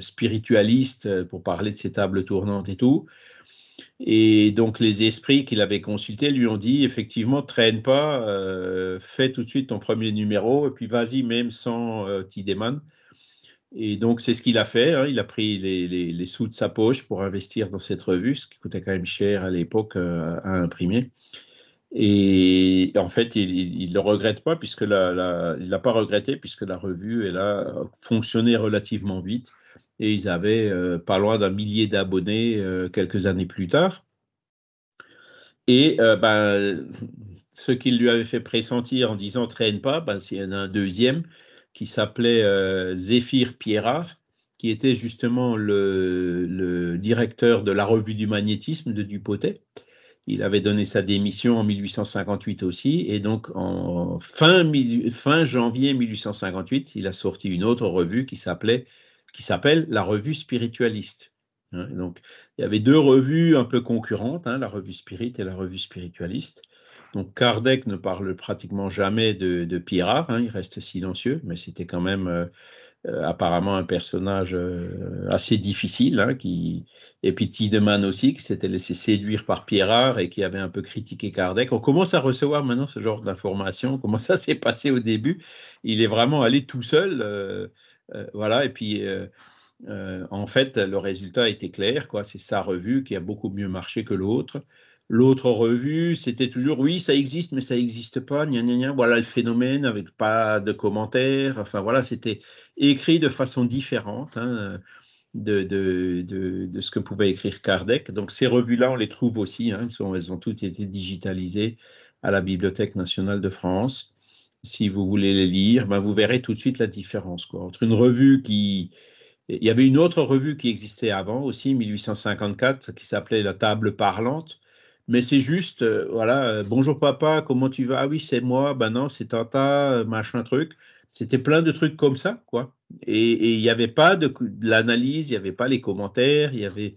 spiritualistes, pour parler de ces tables tournantes et tout. Et donc les esprits qu'il avait consultés lui ont dit effectivement traîne pas, euh, fais tout de suite ton premier numéro et puis vas-y même sans euh, Tideman. Et donc c'est ce qu'il a fait. Hein. Il a pris les, sous de sa poche pour investir dans cette revue, ce qui coûtait quand même cher à l'époque euh, à imprimer. Et en fait, il ne le regrette pas puisque la, il pas regretté puisque la revue elle a fonctionné relativement vite et ils avaient euh, pas loin d'un millier d'abonnés euh, quelques années plus tard. Et euh, ben, ce qu'il lui avait fait pressentir en disant traîne pas, ben, il y en a un deuxième qui s'appelait Zéphir Pierrard, qui était justement le, directeur de la revue du magnétisme de Dupotet. Il avait donné sa démission en 1858 aussi, et donc en fin, fin janvier 1858, il a sorti une autre revue qui s'appelait qui s'appelle la revue spiritualiste. Hein. donc, il y avait deux revues un peu concurrentes, hein, la revue Spirit et la revue spiritualiste. Donc, Kardec ne parle pratiquement jamais de, de Pirard, hein, il reste silencieux, mais c'était quand même euh, euh, apparemment un personnage euh, assez difficile, qui, et puis Tiedemann aussi, qui s'était laissé séduire par Pirard et qui avait un peu critiqué Kardec. On commence à recevoir maintenant ce genre d'informations, comment ça s'est passé au début. Il est vraiment allé tout seul euh, voilà, et puis. Euh, euh, en fait, le résultat était clair, quoi. C'est sa revue qui a beaucoup mieux marché que l'autre. L'autre revue, c'était toujours oui, ça existe, mais ça n'existe pas, Voilà le phénomène avec pas de commentaires. Enfin voilà, c'était écrit de façon différente hein, de, ce que pouvait écrire Kardec. Donc ces revues-là, on les trouve aussi. Hein. elles ont toutes été digitalisées à la Bibliothèque nationale de France si vous voulez les lire, ben vous verrez tout de suite la différence quoi, entre une revue qui... Il y avait une autre revue qui existait avant aussi, 1854, qui s'appelait La Table Parlante, mais c'est juste, euh, voilà, euh, bonjour papa, comment tu vas Ah oui, c'est moi, ben non, c'est tata, euh, machin truc. C'était plein de trucs comme ça, quoi. Et il n'y avait pas de, l'analyse, il n'y avait pas les commentaires, il y avait...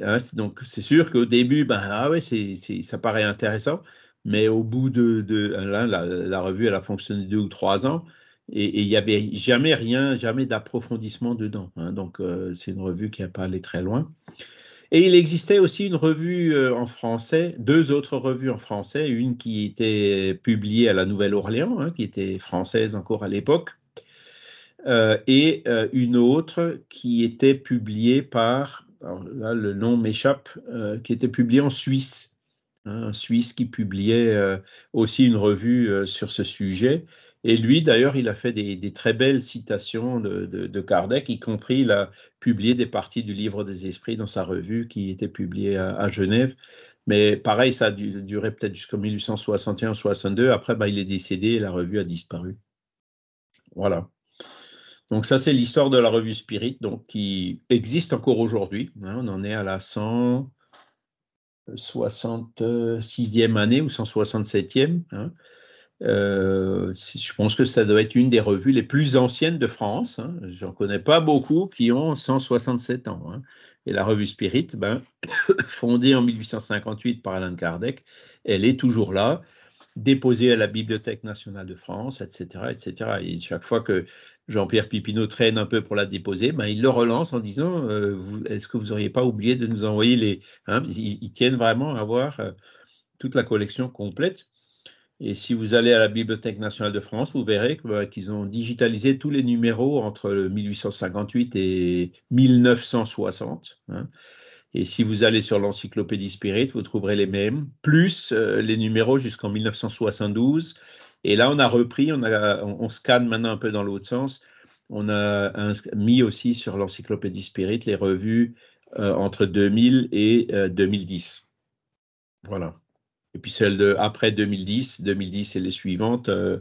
Hein, donc c'est sûr qu'au début, ben ah ouais, ça paraît intéressant, mais au bout de, la, revue, elle a fonctionné deux ou trois ans, et il n'y avait jamais rien, jamais d'approfondissement dedans. Hein. donc, euh, c'est une revue qui n'a pas allé très loin. Et il existait aussi une revue euh, en français, deux autres revues en français, une qui était publiée à la Nouvelle-Orléans, hein, qui était française encore à l'époque, euh, et une autre qui était publiée par, là le nom m'échappe, qui était publiée en Suisse un hein, Suisse qui publiait euh, aussi une revue euh, sur ce sujet. Et lui, d'ailleurs, il a fait des, très belles citations de, de, Kardec, y compris il a publié des parties du Livre des Esprits dans sa revue qui était publiée à, Genève. Mais pareil, ça a duré peut-être jusqu'en 1861-62. Après, bah, il est décédé et la revue a disparu. Voilà. Donc ça, c'est l'histoire de la revue Spirit, donc, qui existe encore aujourd'hui. Hein. on en est à la 100, 66 e année ou 167e. Hein. Euh, je pense que ça doit être une des revues les plus anciennes de France. Hein. J'en connais pas beaucoup qui ont 167 ans. Hein. Et la revue Spirit, ben, fondée en 1858 par Alain Kardec, elle est toujours là, déposée à la Bibliothèque nationale de France, etc., etc. Et chaque fois que Jean-Pierre Pipineau traîne un peu pour la déposer, mais ben, il le relance en disant euh, Est-ce que vous n'auriez pas oublié de nous envoyer les. Hein, ils, tiennent vraiment à avoir euh, toute la collection complète. Et si vous allez à la Bibliothèque nationale de France, vous verrez bah, qu'ils ont digitalisé tous les numéros entre 1858 et 1960. Hein. Et si vous allez sur l'encyclopédie Spirit, vous trouverez les mêmes, plus euh, les numéros jusqu'en 1972 et là, on a repris, on, scanne maintenant un peu dans l'autre sens. On a mis aussi sur l'encyclopédie Spirit les revues euh, entre 2000 et 2010. Euh, voilà. Et puis celles de après 2010, 2010 et les suivantes, euh,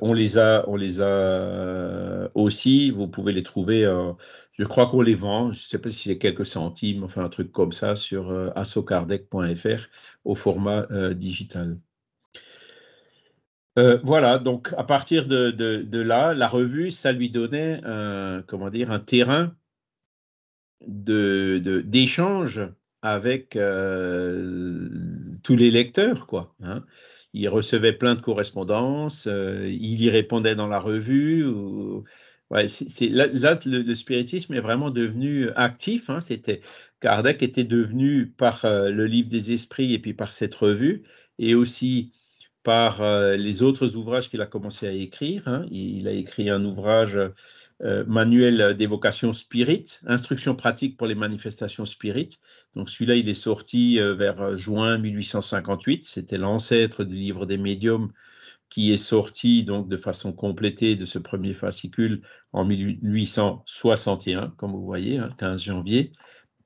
on les a, on les a aussi. Vous pouvez les trouver. je crois qu'on les vend. Je ne sais pas si c'est quelques centimes, enfin un truc comme ça sur assocardec.fr au format digital. Euh, voilà, donc à partir de, là, la revue, ça lui donnait un, comment dire, un terrain d'échange de, avec euh, tous les lecteurs. Quoi, hein. Il recevait plein de correspondances, euh, il y répondait dans la revue. là, le, spiritisme est vraiment devenu actif. Hein. C'était Kardec était devenu par le livre des esprits et puis par cette revue, et aussi par euh, les autres ouvrages qu'il a commencé à écrire. Hein. Il, a écrit un ouvrage euh, manuel d'évocation spirit, instruction pratique pour les manifestations spirit. Donc celui-là, il est sorti euh, vers juin 1858. C'était l'ancêtre du livre des médiums qui est sorti donc de façon complétée de ce premier fascicule en 1861, comme vous voyez, le hein, 15 janvier.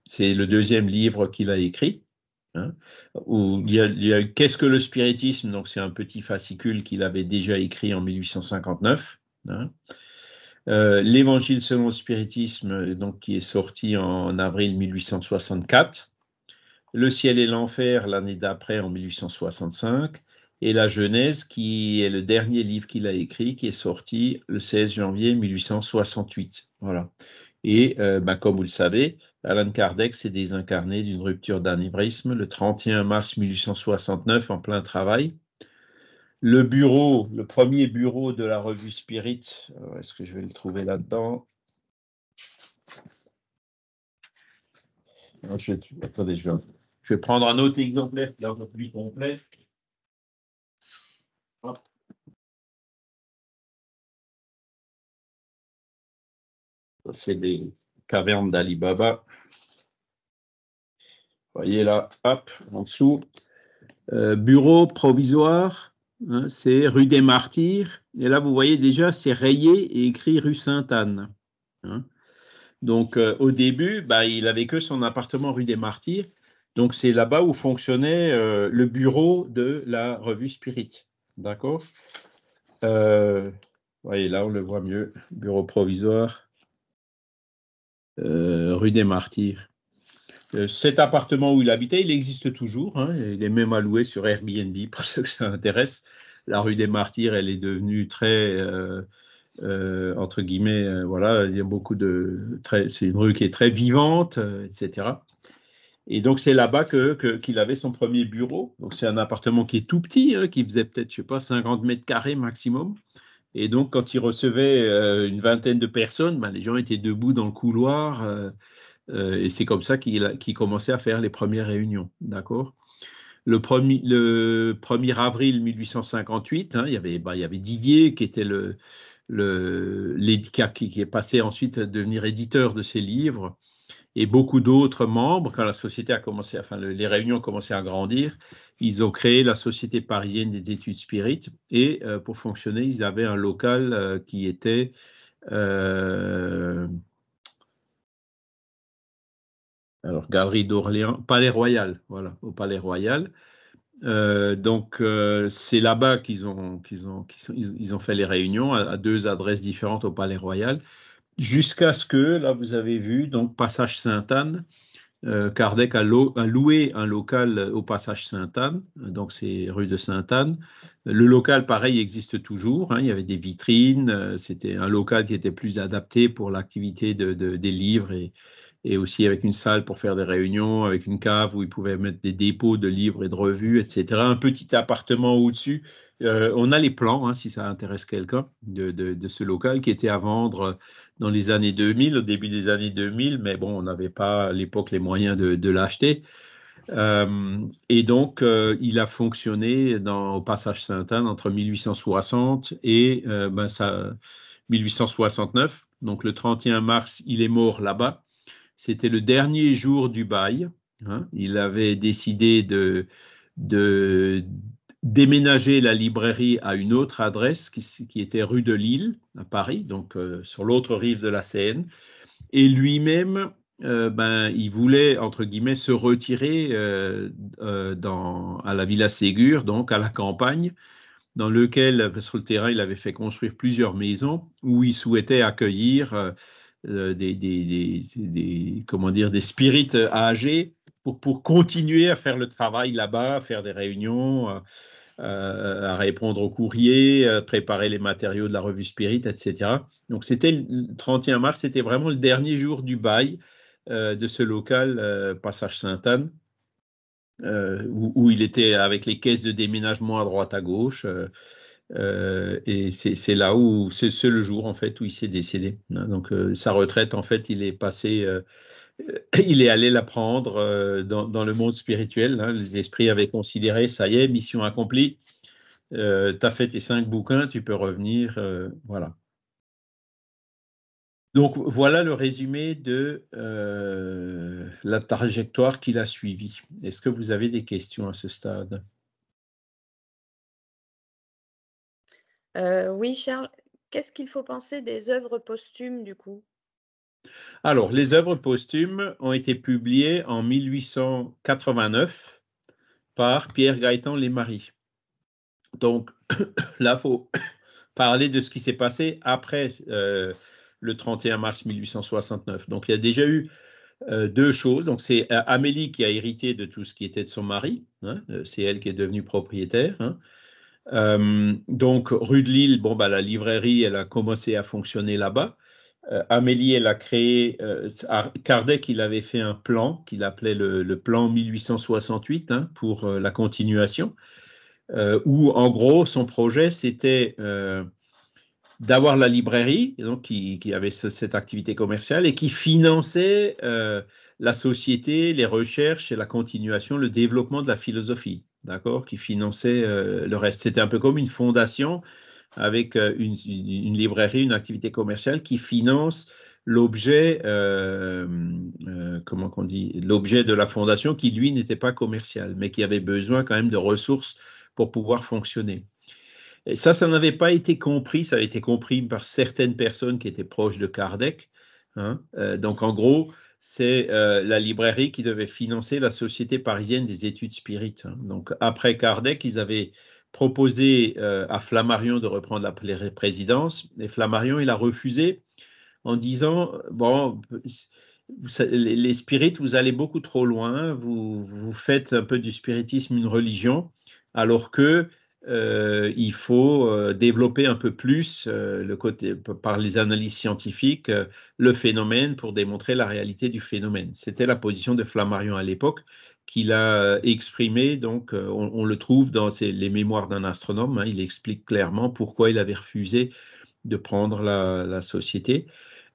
C'est le deuxième livre qu'il a écrit. Hein, Qu'est-ce que le spiritisme Donc, c'est un petit fascicule qu'il avait déjà écrit en 1859. Hein. Euh, L'Évangile selon le spiritisme, donc, qui est sorti en avril 1864. Le ciel et l'enfer l'année d'après, en 1865. Et la Genèse, qui est le dernier livre qu'il a écrit, qui est sorti le 16 janvier 1868. Voilà. Et euh, bah, comme vous le savez, Alan Kardec s'est désincarné d'une rupture d'anévrisme le 31 mars 1869 en plein travail. Le bureau, le premier bureau de la revue Spirit, est-ce que je vais le trouver là-dedans je vais, Attendez, je vais, prendre un autre exemplaire qui est un plus complet. c'est les cavernes d'Alibaba. Vous voyez là, hop, en dessous. Euh, bureau provisoire, hein, c'est rue des Martyrs. Et là, vous voyez déjà, c'est rayé et écrit rue Sainte-Anne. Hein. Donc, euh, au début, bah, il n'avait que son appartement rue des Martyrs. Donc, c'est là-bas où fonctionnait euh, le bureau de la revue Spirit. D'accord Vous voyez, là, on le voit mieux. Bureau provisoire. Euh, rue des Martyrs. Euh, cet appartement où il habitait, il existe toujours. Hein, il est même alloué sur Airbnb pour ceux que ça intéresse. La rue des Martyrs, elle est devenue très, euh, entre guillemets, voilà, il y a beaucoup de, c'est une rue qui est très vivante, etc. Et donc, c'est là-bas qu'il que, avait son premier bureau. Donc, c'est un appartement qui est tout petit, hein, qui faisait peut-être, je sais pas, 50 mètres carrés maximum. Et donc, quand il recevait euh, une vingtaine de personnes, ben, les gens étaient debout dans le couloir. Euh, euh, et c'est comme ça qu'il commençait à faire les premières réunions. D'accord le, le 1er avril 1858, hein, il, y avait, ben, il y avait Didier qui était le, le qui, qui, est passé ensuite à devenir éditeur de ses livres et beaucoup d'autres membres, quand la société a commencé, enfin les réunions ont commencé à grandir, ils ont créé la Société parisienne des études spirites et euh, pour fonctionner, ils avaient un local euh, qui était euh, alors Galerie d'Orléans, Palais Royal, voilà, au Palais Royal. donc c'est là-bas qu'ils ont, qu'ils ont, ont fait les réunions à deux adresses différentes au Palais Royal. Jusqu'à ce que, là vous avez vu, donc passage Sainte-Anne, euh, Kardec a, a, loué un local au passage Sainte-Anne, donc c'est rue de Sainte-Anne. Le local, pareil, existe toujours. Hein, il y avait des vitrines, euh, c'était un local qui était plus adapté pour l'activité de, des livres et, et aussi avec une salle pour faire des réunions, avec une cave où ils pouvaient mettre des dépôts de livres et de revues, etc. Un petit appartement au-dessus. Euh, on a les plans, hein, si ça intéresse quelqu'un, de, de, ce local qui était à vendre dans les années 2000, au début des années 2000, mais bon, on n'avait pas à l'époque les moyens de, l'acheter. Euh, et donc, euh, il a fonctionné dans, au passage saint anne entre 1860 et euh, ben, ça, 1869. Donc, le 31 mars, il est mort là-bas. C'était le dernier jour du bail. Hein. Il avait décidé de, de, déménager la librairie à une autre adresse qui, était rue de Lille, à Paris, donc euh, sur l'autre rive de la Seine. Et lui-même, euh, ben, il voulait, entre guillemets, se retirer euh, dans, à la Villa Ségur, donc à la campagne, dans lequel, sur le terrain, il avait fait construire plusieurs maisons où il souhaitait accueillir des, des, des, des, comment dire, des spirites âgés pour, continuer à faire le travail là-bas, faire des réunions, à répondre aux courriers, préparer les matériaux de la revue Spirit, etc. Donc c'était le 31 mars, c'était vraiment le dernier jour du bail euh, de ce local euh, Passage Sainte-Anne. Euh, où, il était avec les caisses de déménagement à droite à gauche. et c'est là où c'est le jour en fait où il s'est décédé. Hein, donc sa retraite en fait, il est passé euh, il est allé l'apprendre euh, dans, le monde spirituel. Hein. Les esprits avaient considéré, ça y est, mission accomplie. Euh, tu as fait tes cinq bouquins, tu peux revenir. voilà. Donc voilà le résumé de la trajectoire qu'il a suivie. Est-ce que vous avez des questions à ce stade Oui, Charles, qu'est-ce qu'il faut penser des œuvres posthumes du coup alors, les œuvres posthumes ont été publiées en 1889 par Pierre-Gaëtan maris. Donc, là, il faut parler de ce qui s'est passé après euh, le 31 mars 1869. Donc, il y a déjà eu euh, deux choses. Donc, c'est euh, Amélie qui a hérité de tout ce qui était de son mari. Hein, c'est elle qui est devenue propriétaire. Hein. donc, rue de Lille, bon, bah, la librairie, elle a commencé à fonctionner là-bas. Euh, Amélie, elle a créé, euh, Kardec, il avait fait un plan qu'il appelait le, plan 1868 hein, pour euh, la continuation, où en gros, son projet, c'était d'avoir la librairie, donc qui, avait cette activité commerciale et qui finançait la société, les recherches et la continuation, le développement de la philosophie, d'accord, qui finançait le reste. C'était un peu comme une fondation avec euh, une, librairie, une activité commerciale qui finance l'objet, euh, euh, comment qu'on dit, l'objet de la fondation qui lui n'était pas commercial, mais qui avait besoin quand même de ressources pour pouvoir fonctionner. Et ça, ça n'avait pas été compris, ça a été compris par certaines personnes qui étaient proches de Kardec. Hein. donc en gros, c'est la librairie qui devait financer la Société parisienne des études spirites. Hein. Donc après Kardec, ils avaient proposé euh, à Flammarion de reprendre la présidence, et Flammarion, il a refusé en disant, bon, les, spirites, vous allez beaucoup trop loin, vous, faites un peu du spiritisme une religion, alors que euh, il faut euh, développer un peu plus le côté, par les analyses scientifiques le phénomène pour démontrer la réalité du phénomène. C'était la position de Flammarion à l'époque qu'il a euh, exprimé. Donc, euh, on, le trouve dans les mémoires d'un astronome. Hein. il explique clairement pourquoi il avait refusé de prendre la, société,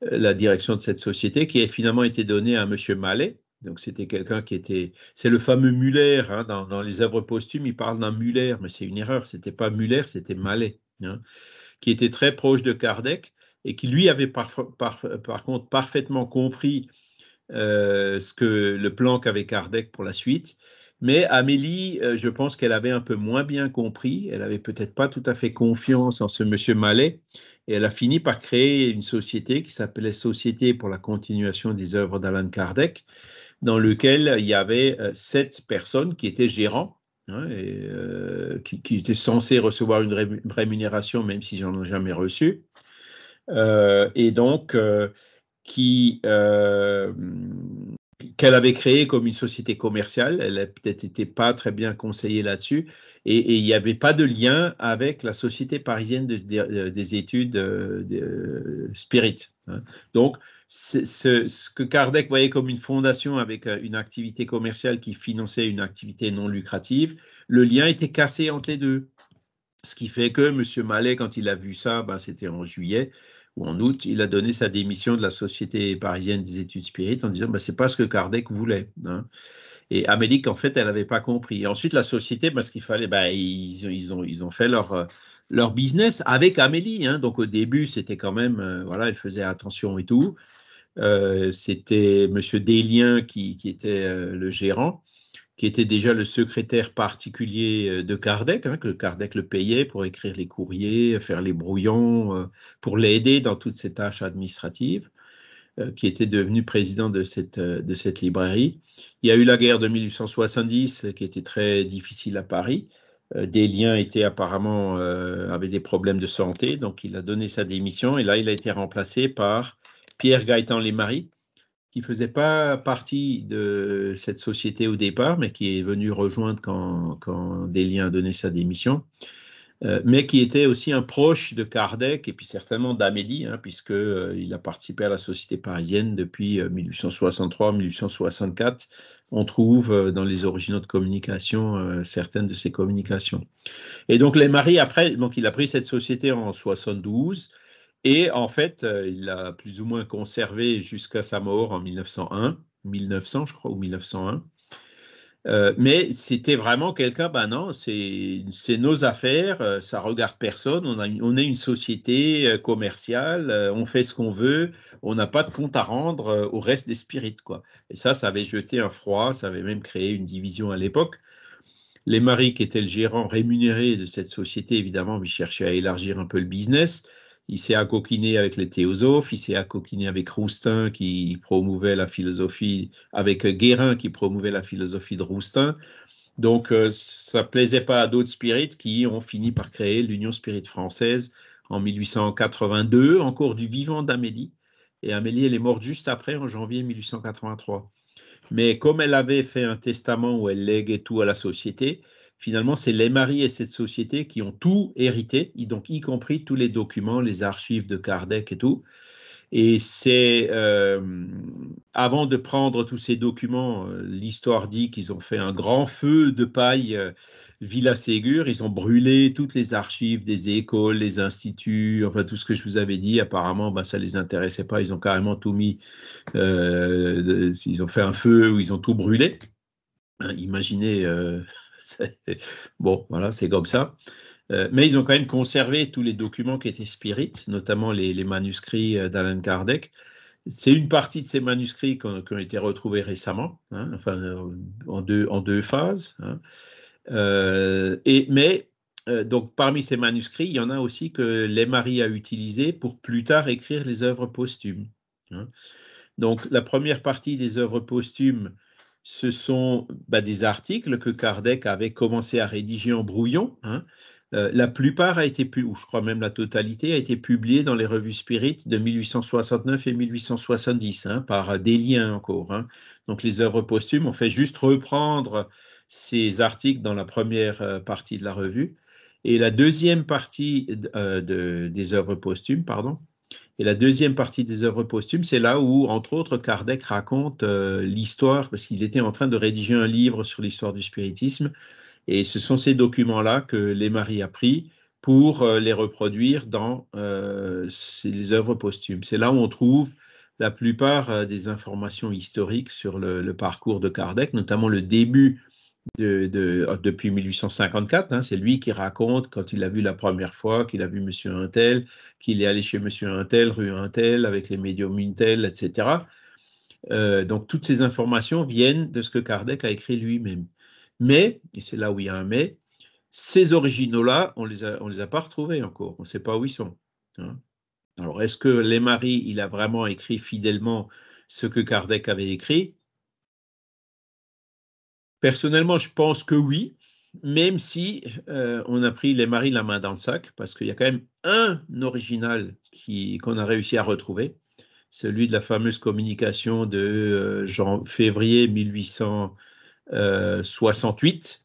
euh, la direction de cette société, qui a finalement été donnée à M. Mallet. Donc, c'était quelqu'un qui était. C'est le fameux Muller. Hein. dans, les œuvres posthumes, il parle d'un Muller, mais c'est une erreur. C'était pas Muller, c'était Mallet, hein, qui était très proche de Kardec et qui, lui, avait par contre parfaitement compris euh, ce que le plan qu'avait Kardec pour la suite. Mais Amélie, euh, je pense qu'elle avait un peu moins bien compris. Elle avait peut-être pas tout à fait confiance en ce monsieur Mallet. Et elle a fini par créer une société qui s'appelait Société pour la continuation des œuvres d'Alan Kardec, dans lequel il y avait euh, sept personnes qui étaient gérants, hein, qui, étaient censés recevoir une rémunération, même s'ils n'en ont jamais reçu. et donc, qui euh, qu'elle avait créé comme une société commerciale. Elle a peut-être été pas très bien conseillée là-dessus. Et il n'y avait pas de lien avec la société parisienne euh, des études euh, de, Spirit. Hein. Donc, ce, que Kardec voyait comme une fondation avec une activité commerciale qui finançait une activité non lucrative, le lien était cassé entre les deux. Ce qui fait que M. Mallet, quand il a vu ça, ben, c'était en juillet, où en août, il a donné sa démission de la Société parisienne des études spirites en disant ce bah, c'est pas ce que Kardec voulait. Hein. Et Amélie, en fait, elle n'avait pas compris. ensuite, la société, parce qu'il fallait, bah, ils, ont, ils ont fait leur, euh, leur business avec Amélie. Hein. Donc, au début, c'était quand même, euh, voilà, elle faisait attention et tout. Euh, c'était M. Délien qui, qui était le gérant qui était déjà le secrétaire particulier euh, de Kardec, hein, que Kardec le payait pour écrire les courriers, faire les brouillons, euh, pour l'aider dans toutes ses tâches administratives, euh, qui était devenu président de cette, librairie. Il y a eu la guerre de 1870, qui était très difficile à Paris. Des liens étaient apparemment avec des problèmes de santé, donc il a donné sa démission et là il a été remplacé par Pierre Gaëtan lémarie qui ne faisait pas partie de cette société au départ, mais qui est venu rejoindre quand, quand Delia a donné sa démission, euh, mais qui était aussi un proche de Kardec et puis certainement d'Amélie, hein, puisqu'il euh, a participé à la Société parisienne depuis 1863-1864. Euh, On trouve dans les originaux de communication certaines de ses communications. Et donc les maris, après, donc il a pris cette société en 72 et en fait, euh, il l'a plus ou moins conservé jusqu'à sa mort en 1901, 1900 je crois, ou 1901. Euh, mais c'était vraiment quelqu'un, ben non, c'est nos affaires, euh, ça regarde personne, on, est une société commerciale, on fait ce qu'on veut, on n'a pas de compte à rendre au reste des spirites. Quoi. Et ça, ça avait jeté un froid, ça avait même créé une division à l'époque. Les maris qui étaient le gérant rémunéré de cette société, évidemment, ils cherchaient à élargir un peu le business il s'est accoquiné avec les théosophes, il s'est accoquiné avec Roustin qui promouvait la philosophie, avec Guérin qui promouvait la philosophie de Roustin. Donc euh, ça ne plaisait pas à d'autres spirites qui ont fini par créer l'Union Spirite Française en 1882, encore du vivant d'Amélie. Et Amélie, elle est morte juste après, en janvier 1883. Mais comme elle avait fait un testament où elle léguait tout à la société, finalement, c'est les maris et cette société qui ont tout hérité, donc y compris tous les documents, les archives de Kardec et tout. Et c'est euh, avant de prendre tous ces documents, euh, l'histoire dit qu'ils ont fait un grand feu de paille euh, Villa Ségur. Ils ont brûlé toutes les archives des écoles, les instituts, enfin tout ce que je vous avais dit. Apparemment, ça ben, ça les intéressait pas. Ils ont carrément tout mis. ils ont fait un feu où ils ont tout brûlé. Hein, imaginez bon, voilà, c'est comme ça. Euh, mais ils ont quand même conservé tous les documents qui étaient spirites, notamment les, manuscrits euh, d'Alan Kardec. C'est une partie de ces manuscrits qui ont, été retrouvés récemment, hein, enfin, euh, en deux, phases. Hein. et, mais donc parmi ces manuscrits, il y en a aussi que les maris a utilisé pour plus tard écrire les œuvres posthumes. Hein. Donc la première partie des œuvres posthumes ce sont bah, des articles que Kardec avait commencé à rédiger en brouillon. Hein. Euh, la plupart a été, ou je crois même la totalité, a été publiée dans les revues Spirit de 1869 et 1870 hein, par des liens encore. Hein. Donc les œuvres posthumes ont fait juste reprendre ces articles dans la première euh, partie de la revue. Et la deuxième partie euh, des œuvres posthumes, pardon, et la deuxième partie des œuvres posthumes, c'est là où, entre autres, Kardec raconte euh, l'histoire, parce qu'il était en train de rédiger un livre sur l'histoire du spiritisme. Et ce sont ces documents-là que les Lémarie a pris pour euh, les reproduire dans euh, les œuvres posthumes. C'est là où on trouve la plupart des informations historiques sur le, le, parcours de Kardec, notamment le début de, ah, depuis 1854. Hein, c'est lui qui raconte quand il a vu la première fois, qu'il a vu M. Untel, qu'il est allé chez M. Untel, rue Untel, avec les médiums Untel, etc. Euh, donc toutes ces informations viennent de ce que Kardec a écrit lui-même. Mais, et c'est là où il y a un mais, ces originaux-là, on ne les a pas retrouvés encore. On ne sait pas où ils sont. Hein. Alors, est-ce que Les Maris, il a vraiment écrit fidèlement ce que Kardec avait écrit Personnellement, je pense que oui, même si euh, on a pris les maris la main dans le sac, parce qu'il y a quand même un original qu'on a réussi à retrouver, celui de la fameuse communication de euh, février 1868,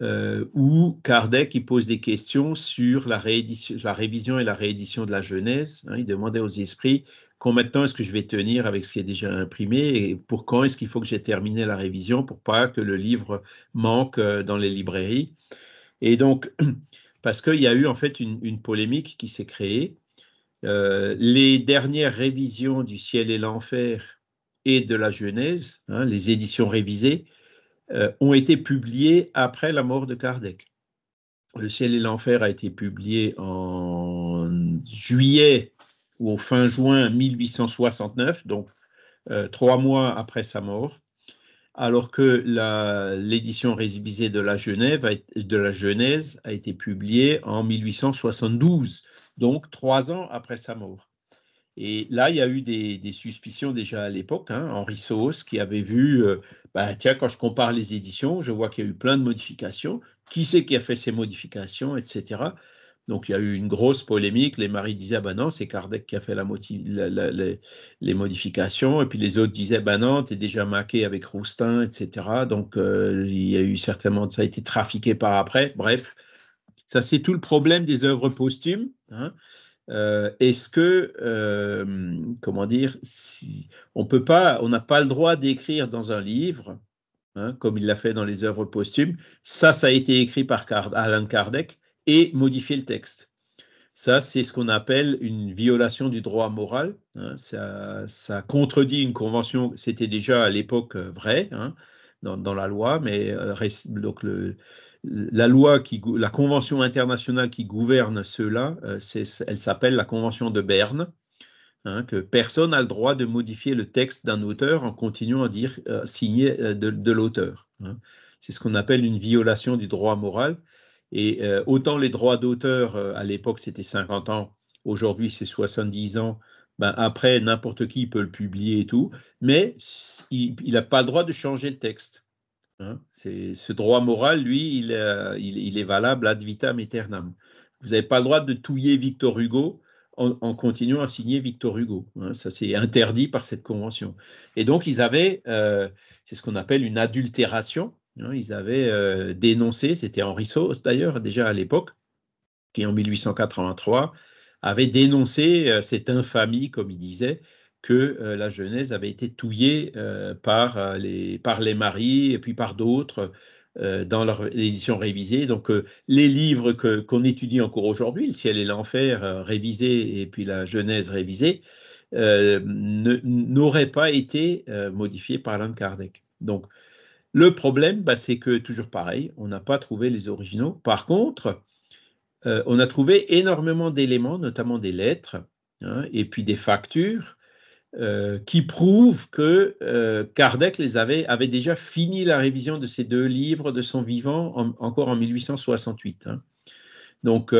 euh, où Kardec pose des questions sur la, révision et la réédition de la Genèse. Hein. il demandait aux esprits combien de est-ce que je vais tenir avec ce qui est déjà imprimé et pour quand est-ce qu'il faut que j'ai terminé la révision pour pas que le livre manque euh, dans les librairies. Et donc, parce qu'il y a eu en fait une, polémique qui s'est créée. Euh, les dernières révisions du Ciel et l'Enfer et de la Genèse, hein, les éditions révisées, euh, ont été publiées après la mort de Kardec. Le ciel et l'enfer a été publié en juillet ou au fin juin 1869, donc euh, trois mois après sa mort, alors que l'édition révisée de la, Genèse a été publiée en 1872, donc trois ans après sa mort. Et là, il y a eu des, suspicions déjà à l'époque. Hein. Henri Sauce qui avait vu, euh, bah, tiens, quand je compare les éditions, je vois qu'il y a eu plein de modifications. Qui c'est qui a fait ces modifications, etc. Donc il y a eu une grosse polémique. Les maris disaient ah ben non, c'est Kardec qui a fait la, les, modifications, et puis les autres disaient ben non, t'es déjà maqué avec Roustin, etc. Donc euh, il y a eu certainement ça a été trafiqué par après. Bref, ça c'est tout le problème des œuvres posthumes. Hein. Euh, est-ce que euh, comment dire, si, on peut pas, on n'a pas le droit d'écrire dans un livre. Hein, comme il l'a fait dans les œuvres posthumes. Ça, ça a été écrit par Card Alan Kardec et modifier le texte. Ça, c'est ce qu'on appelle une violation du droit moral. Hein. ça, contredit une convention, c'était déjà à l'époque euh, vrai hein, dans, la loi, mais euh, donc la loi qui, la convention internationale qui gouverne cela, euh, elle s'appelle la convention de Berne, hein, que personne n'a le droit de modifier le texte d'un auteur en continuant à dire signé de l'auteur. C'est ce qu'on appelle une violation du droit moral. Et euh, autant les droits d'auteur, euh, à l'époque, c'était 50 ans, aujourd'hui, c'est 70 ans. Ben, après, n'importe qui peut le publier et tout, mais il n'a pas le droit de changer le texte. Hein. Ce droit moral, lui, euh, il, est valable ad vitam aeternam. Vous n'avez pas le droit de touiller Victor Hugo en, continuant à signer Victor Hugo. Hein. Ça, c'est interdit par cette convention. Et donc, ils avaient, c'est ce qu'on appelle une adultération, ils avaient euh, dénoncé, c'était Henri Sauce d'ailleurs, déjà à l'époque, qui en 1883 avait dénoncé euh, cette infamie, comme il disait, que euh, la Genèse avait été touillée par, les, par les maris et puis par d'autres dans leur édition révisée. Donc les livres qu'on étudie encore aujourd'hui, Le ciel et l'enfer révisé et puis la Genèse révisée, n'auraient pas été modifiés par Alain Kardec. Donc le problème, bah, c'est que toujours pareil, on n'a pas trouvé les originaux. Par contre, euh, on a trouvé énormément d'éléments, notamment des lettres hein, et puis des factures, euh, qui prouvent que euh, Kardec les avait, déjà fini la révision de ces deux livres de son vivant encore en 1868. Hein. Donc, c'est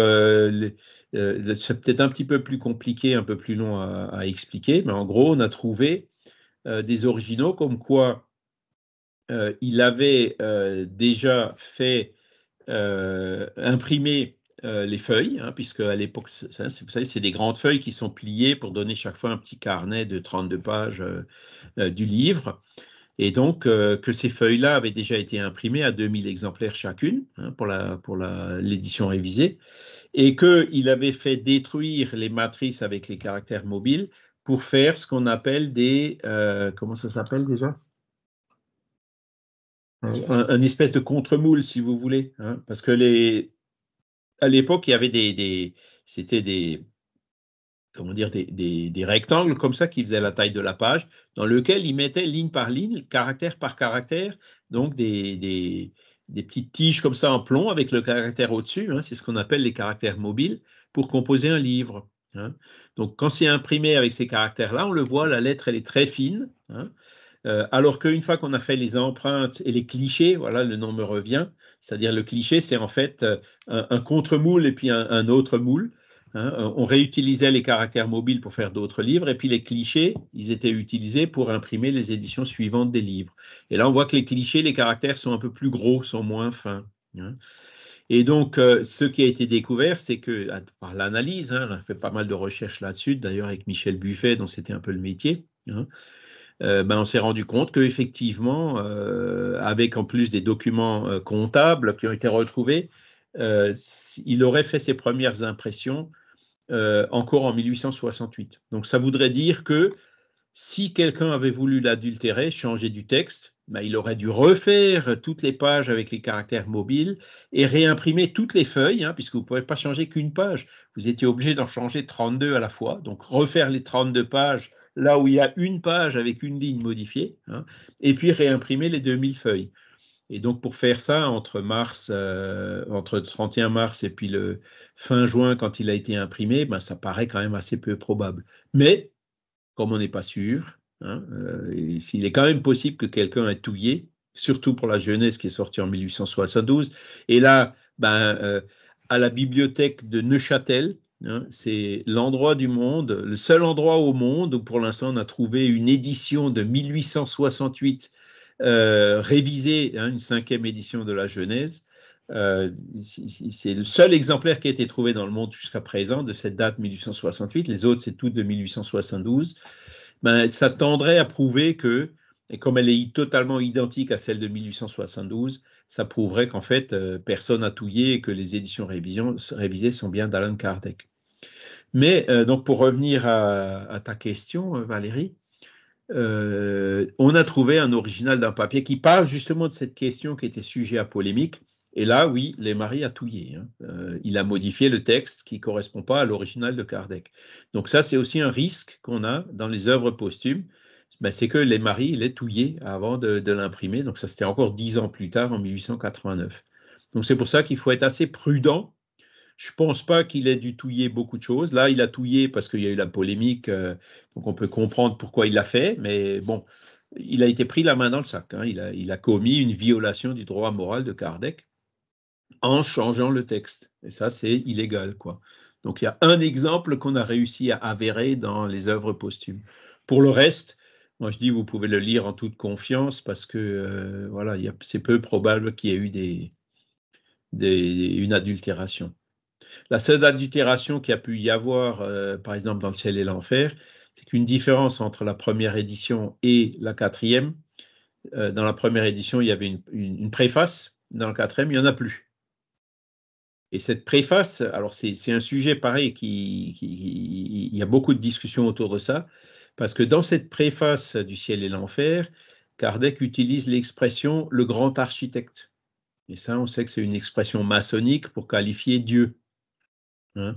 peut-être un petit peu plus compliqué, un peu plus long à, expliquer, mais en gros, on a trouvé des originaux comme quoi euh, il avait euh, déjà fait euh, imprimer les feuilles, hein, puisque à l'époque, vous savez, c'est des grandes feuilles qui sont pliées pour donner chaque fois un petit carnet de 32 pages du livre. Et donc, que ces feuilles-là avaient déjà été imprimées à 2000 exemplaires chacune hein, pour l'édition la, pour révisée, et qu'il avait fait détruire les matrices avec les caractères mobiles pour faire ce qu'on appelle des. comment ça s'appelle déjà un, espèce de contre-moule, si vous voulez. Hein, parce que les, à l'époque, il y avait des, c'était des, comment dire, des, rectangles comme ça qui faisaient la taille de la page, dans lequel ils mettaient ligne par ligne, caractère par caractère, donc des, des, petites tiges comme ça en plomb avec le caractère au-dessus, hein, c'est ce qu'on appelle les caractères mobiles, pour composer un livre. Hein. Donc quand c'est imprimé avec ces caractères-là, on le voit, la lettre, elle est très fine. Euh, alors qu'une fois qu'on a fait les empreintes et les clichés, voilà, le nom me revient. C'est-à-dire le cliché, c'est en fait euh, un, contre-moule et puis un, autre moule. Hein. Euh, on réutilisait les caractères mobiles pour faire d'autres livres, et puis les clichés, ils étaient utilisés pour imprimer les éditions suivantes des livres. Et là, on voit que les clichés, les caractères sont un peu plus gros, sont moins fins. Hein. Et donc, ce qui a été découvert, c'est que, par l'analyse, hein, on a fait pas mal de recherches là-dessus, d'ailleurs avec Michel Buffet, dont c'était un peu le métier, euh, ben, on s'est rendu compte qu'effectivement, euh, avec en plus des documents euh, comptables qui ont été retrouvés, euh, il aurait fait ses premières impressions encore en 1868. Donc ça voudrait dire que si quelqu'un avait voulu l'adultérer, changer du texte, bah, il aurait dû refaire toutes les pages avec les caractères mobiles et réimprimer toutes les feuilles, hein, puisque vous ne pouvez pas changer qu'une page. Vous étiez obligé d'en changer 32 à la fois, donc refaire les 32 pages là où il y a une page avec une ligne modifiée, hein, et puis réimprimer les 2000 feuilles. Et donc pour faire ça, entre mars, euh, entre 31 mars et puis le fin juin, quand il a été imprimé, ben, ça paraît quand même assez peu probable. Mais comme on n'est pas sûr, Hein, euh, il est quand même possible que quelqu'un ait touillé, surtout pour la jeunesse qui est sortie en 1872. Et là, ben, euh, à la bibliothèque de Neuchâtel, hein, c'est l'endroit du monde, le seul endroit au monde où pour l'instant on a trouvé une édition de 1868 euh, révisée, hein, une cinquième édition de la Genèse. c'est le seul exemplaire qui a été trouvé dans le monde jusqu'à présent de cette date 1868. Les autres, c'est toutes de 1872 ben, ça tendrait à prouver que, et comme elle est totalement identique à celle de 1872, ça prouverait qu'en fait, euh, personne n'a touillé et que les éditions révisées sont bien d'Alan Kardec. Mais euh, donc pour revenir à, ta question, euh, Valérie, on a trouvé un original d'un papier qui parle justement de cette question qui était sujet à polémique et là, oui, les maris a touillé. Hein. Euh, il a modifié le texte qui ne correspond pas à l'original de Kardec. Donc ça, c'est aussi un risque qu'on a dans les œuvres posthumes. Ben, c'est que les maris, il est touillé avant de, l'imprimer. Donc ça, c'était encore dix ans plus tard, en 1889. Donc c'est pour ça qu'il faut être assez prudent. Je ne pense pas qu'il ait dû touiller beaucoup de choses. Là, il a touillé parce qu'il y a eu la polémique. Euh, donc on peut comprendre pourquoi il l'a fait. Mais bon, il a été pris la main dans le sac. Hein. Il, a, il a commis une violation du droit moral de Kardec en changeant le texte. Et ça, c'est illégal, quoi. Donc, il y a un exemple qu'on a réussi à avérer dans les œuvres posthumes. Pour le reste, moi, je dis, vous pouvez le lire en toute confiance parce que, euh, voilà, c'est peu probable qu'il y ait eu des, une adultération. La seule adultération qui a pu y avoir, euh, par exemple, dans le ciel et l'enfer, c'est qu'une différence entre la première édition et la quatrième, euh, dans la première édition, il y avait une, une préface, dans la quatrième, il n'y en a plus. Et cette préface, alors c'est un sujet pareil qui, il y a beaucoup de discussions autour de ça, parce que dans cette préface du ciel et l'enfer, Kardec utilise l'expression le grand architecte. Et ça, on sait que c'est une expression maçonnique pour qualifier Dieu. Hein.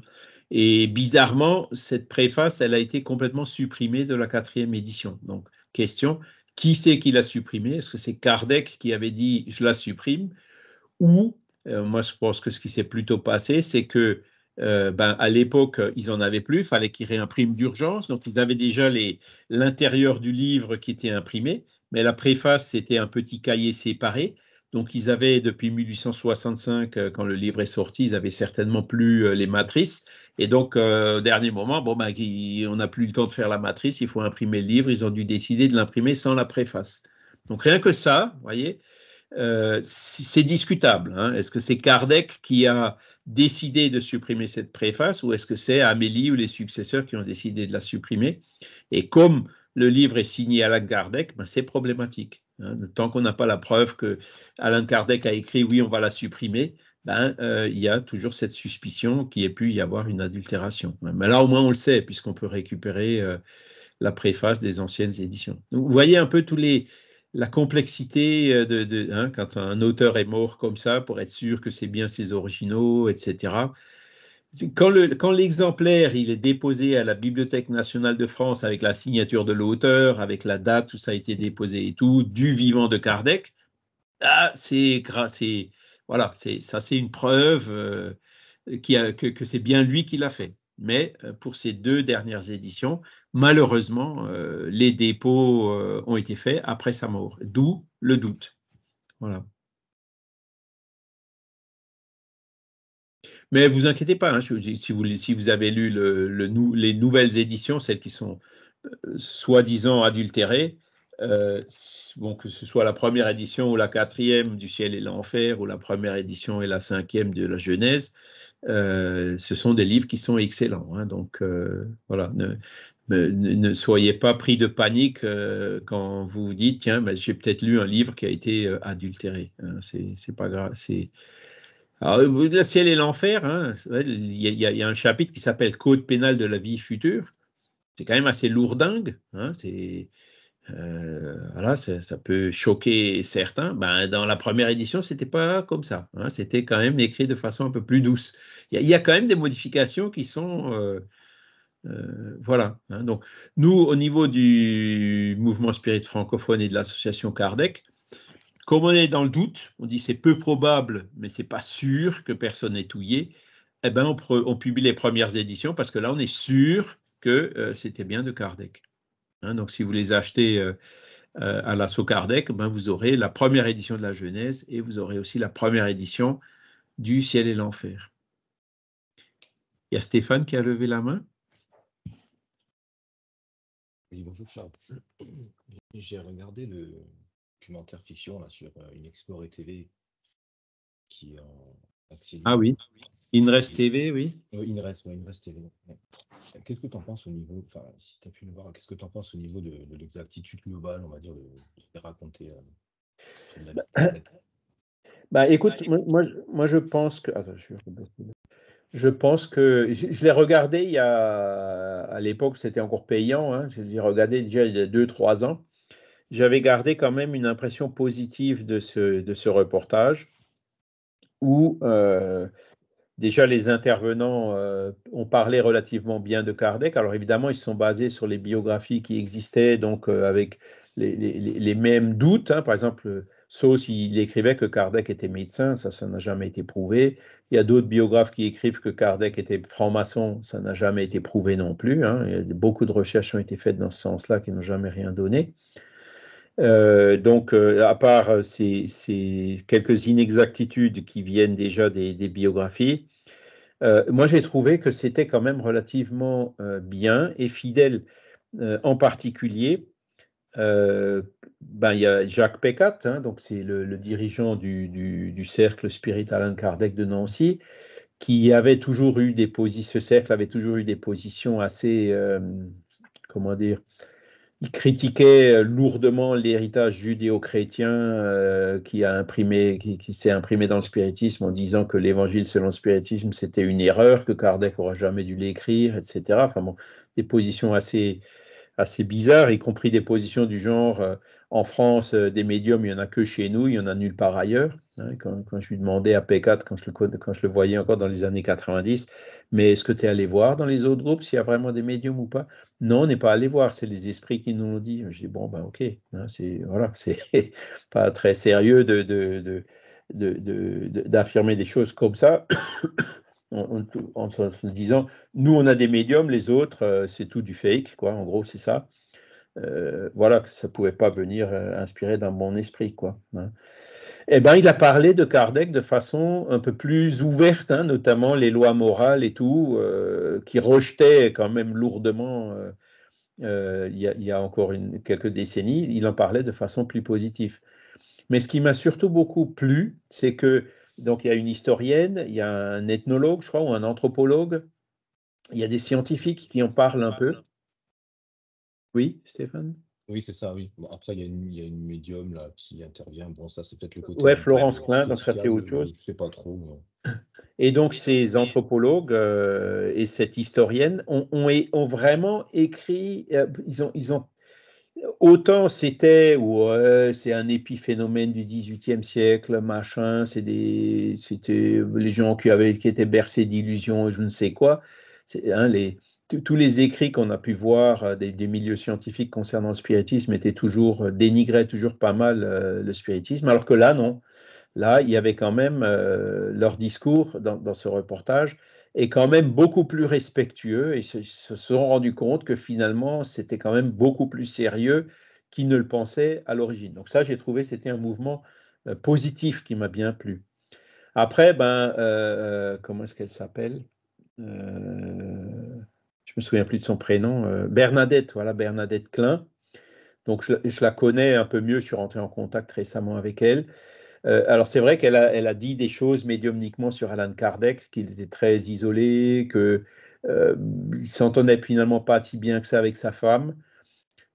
Et bizarrement, cette préface, elle a été complètement supprimée de la quatrième édition. Donc, question, qui c'est qui l'a supprimée Est-ce que c'est Kardec qui avait dit je la supprime Ou euh, moi, je pense que ce qui s'est plutôt passé, c'est que euh, ben, à l'époque, ils n'en avaient plus, il fallait qu'ils réimpriment d'urgence. Donc, ils avaient déjà l'intérieur du livre qui était imprimé, mais la préface, c'était un petit cahier séparé. Donc, ils avaient, depuis 1865, euh, quand le livre est sorti, ils avaient certainement plus les matrices. Et donc, au dernier moment, bon, ben, on n'a plus le temps de faire la matrice, il faut imprimer le livre. Ils ont dû décider de l'imprimer sans la préface. Donc, rien que ça, vous voyez, euh, c'est discutable. Hein. Est-ce que c'est Kardec qui a décidé de supprimer cette préface ou est-ce que c'est Amélie ou les successeurs qui ont décidé de la supprimer Et comme le livre est signé Alain Kardec, ben c'est problématique. Hein. Tant qu'on n'a pas la preuve que Alain Kardec a écrit oui, on va la supprimer, ben, euh, il y a toujours cette suspicion qu'il ait pu y avoir une adultération. Hein. Mais là, au moins, on le sait, puisqu'on peut récupérer euh, la préface des anciennes éditions. vous voyez un peu tous les, la complexité euh, de, hein, quand un auteur est mort comme ça pour être sûr que c'est bien ses originaux, etc. Quand, l'exemplaire il est déposé à la Bibliothèque nationale de France avec la signature de l'auteur, avec la date où ça a été déposé et tout, du vivant de Kardec, ah, c'est voilà, c'est ça c'est une preuve euh, que c'est bien lui qui l'a fait mais euh, pour ces deux dernières éditions, malheureusement, euh, les dépôts euh, ont été faits après sa mort, d'où le doute. Voilà. Mais vous inquiétez pas, hein, si, vous, avez lu les nouvelles éditions, celles qui sont soi-disant adultérées, que ce soit la première édition ou la quatrième du ciel et l'enfer, ou la première édition et la cinquième de la Genèse, euh, ce sont des livres qui sont excellents. Hein. donc euh, voilà, ne, soyez pas pris de panique euh, quand vous vous dites tiens, ben, j'ai peut-être lu un livre qui a été adultéré. Hein. c'est pas grave. C'est ah, le ciel et l'enfer. Hein. il, il, y a un chapitre qui s'appelle Code pénal de la vie future. C'est quand même assez lourdingue. c'est euh, voilà, ça, peut choquer certains. Ben, dans la première édition, c'était pas comme ça. Hein. c'était quand même écrit de façon un peu plus douce. Il y, a quand même des modifications qui sont euh, euh, voilà. Hein. donc, nous, au niveau du mouvement spirit francophone et de l'association Kardec, comme on est dans le doute, on dit c'est peu probable, mais c'est pas sûr que personne n'ait touillé. Eh ben, on, publie les premières éditions parce que là, on est sûr que c'était bien de Kardec. Hein. donc, si vous les achetez euh, euh, à la Socardec, ben, vous aurez la première édition de la Genèse et vous aurez aussi la première édition du Ciel et l'Enfer. Il y a Stéphane qui a levé la main. Oui, bonjour Charles. J'ai regardé le documentaire fiction sur euh, une Explore TV qui est en Ah oui, Inres TV, oui. Oh, Inres, oui, Inres TV. Qu'est-ce que tu en penses au niveau, enfin, si tu pu voir, qu'est-ce que tu en penses au niveau de, l'exactitude globale, on va dire, de, ce raconter euh, bah, bah, écoute, moi, je pense que. je, pense que. Je, l'ai regardé il y a. À l'époque, c'était encore payant. Hein, je l'ai regardé déjà il y a 2-3 ans. J'avais gardé quand même une impression positive de ce, de ce reportage où. Euh, Déjà, les intervenants euh, ont parlé relativement bien de Kardec. Alors évidemment, ils se sont basés sur les biographies qui existaient, donc euh, avec les, mêmes doutes. Hein. Par exemple, Sauce, il écrivait que Kardec était médecin, ça, ça n'a jamais été prouvé. Il y a d'autres biographes qui écrivent que Kardec était franc-maçon, ça n'a jamais été prouvé non plus. Hein. beaucoup de recherches ont été faites dans ce sens-là qui n'ont jamais rien donné. Euh, donc, euh, à part euh, ces, quelques inexactitudes qui viennent déjà des, biographies, moi j'ai trouvé que c'était quand même relativement bien et fidèle. en particulier, ben, il y a Jacques Pécat, hein, donc c'est le, dirigeant du, du, cercle Spirit Alain Kardec de Nancy, qui avait toujours eu des positions, ce cercle avait toujours eu des positions assez, comment dire, il critiquait euh, lourdement l'héritage judéo-chrétien euh, qui, a imprimé, qui, s'est imprimé dans le spiritisme en disant que l'évangile selon le spiritisme c'était une erreur, que Kardec aurait jamais dû l'écrire, etc. Enfin des positions assez, assez bizarres, y compris des positions du genre euh, en France, euh, des médiums, il n'y en a que chez nous, il n'y en a nulle part ailleurs. Hein. Quand, je lui demandais à P4, quand je, le, quand je le voyais encore dans les années 90, mais est-ce que tu es allé voir dans les autres groupes s'il y a vraiment des médiums ou pas Non, on n'est pas allé voir, c'est les esprits qui nous l'ont dit. Je dit, bon, ben ok, hein, c'est voilà, pas très sérieux d'affirmer de, de, des choses comme ça. En, se disant, nous on a des médiums, les autres euh, c'est tout du fake, quoi. En gros c'est ça. Euh, voilà, que ça ne pouvait pas venir euh, inspirer dans mon esprit. Quoi, hein. eh ben, il a parlé de Kardec de façon un peu plus ouverte, hein, notamment les lois morales et tout, euh, qui rejetait quand même lourdement il y, a, encore quelques décennies. Il en parlait de façon plus positive. Mais ce qui m'a surtout beaucoup plu, c'est que donc il y a une historienne, il y a un ethnologue, je crois, ou un anthropologue, il y a des scientifiques qui en parlent un peu. Oui, Stéphane Oui, c'est ça, oui. après, il y, a une, médium là, qui intervient. Bon, ça, c'est peut-être le côté. Oui, Florence Klein, donc ça, c'est autre chose. Je ne sais pas trop. Et donc, ces anthropologues euh, et cette historienne ont, vraiment écrit. Euh, ils, ont, ils ont autant c'était ou c'est un épiphénomène du XVIIIe siècle, machin, c'est des, c'était les gens qui avaient qui étaient bercés d'illusions, je ne sais quoi. Hein, les tous les écrits qu'on a pu voir euh, des, milieux scientifiques concernant le spiritisme étaient toujours euh, dénigraient toujours pas mal euh, le spiritisme, alors que là non. Là, il y avait quand même leur discours dans, ce reportage et quand même beaucoup plus respectueux et se, sont rendus compte que finalement c'était quand même beaucoup plus sérieux qu'ils ne le pensaient à l'origine. Donc ça, j'ai trouvé c'était un mouvement positif qui m'a bien plu. Après, ben comment est-ce qu'elle s'appelle je me souviens plus de son prénom, euh, Bernadette, voilà, Bernadette Klein. Donc je, la connais un peu mieux, je suis rentré en contact récemment avec elle. Euh, alors c'est vrai qu'elle a, dit des choses médiumniquement sur Alan Kardec, qu'il était très isolé, qu'il euh, ne s'entendait finalement pas si bien que ça avec sa femme.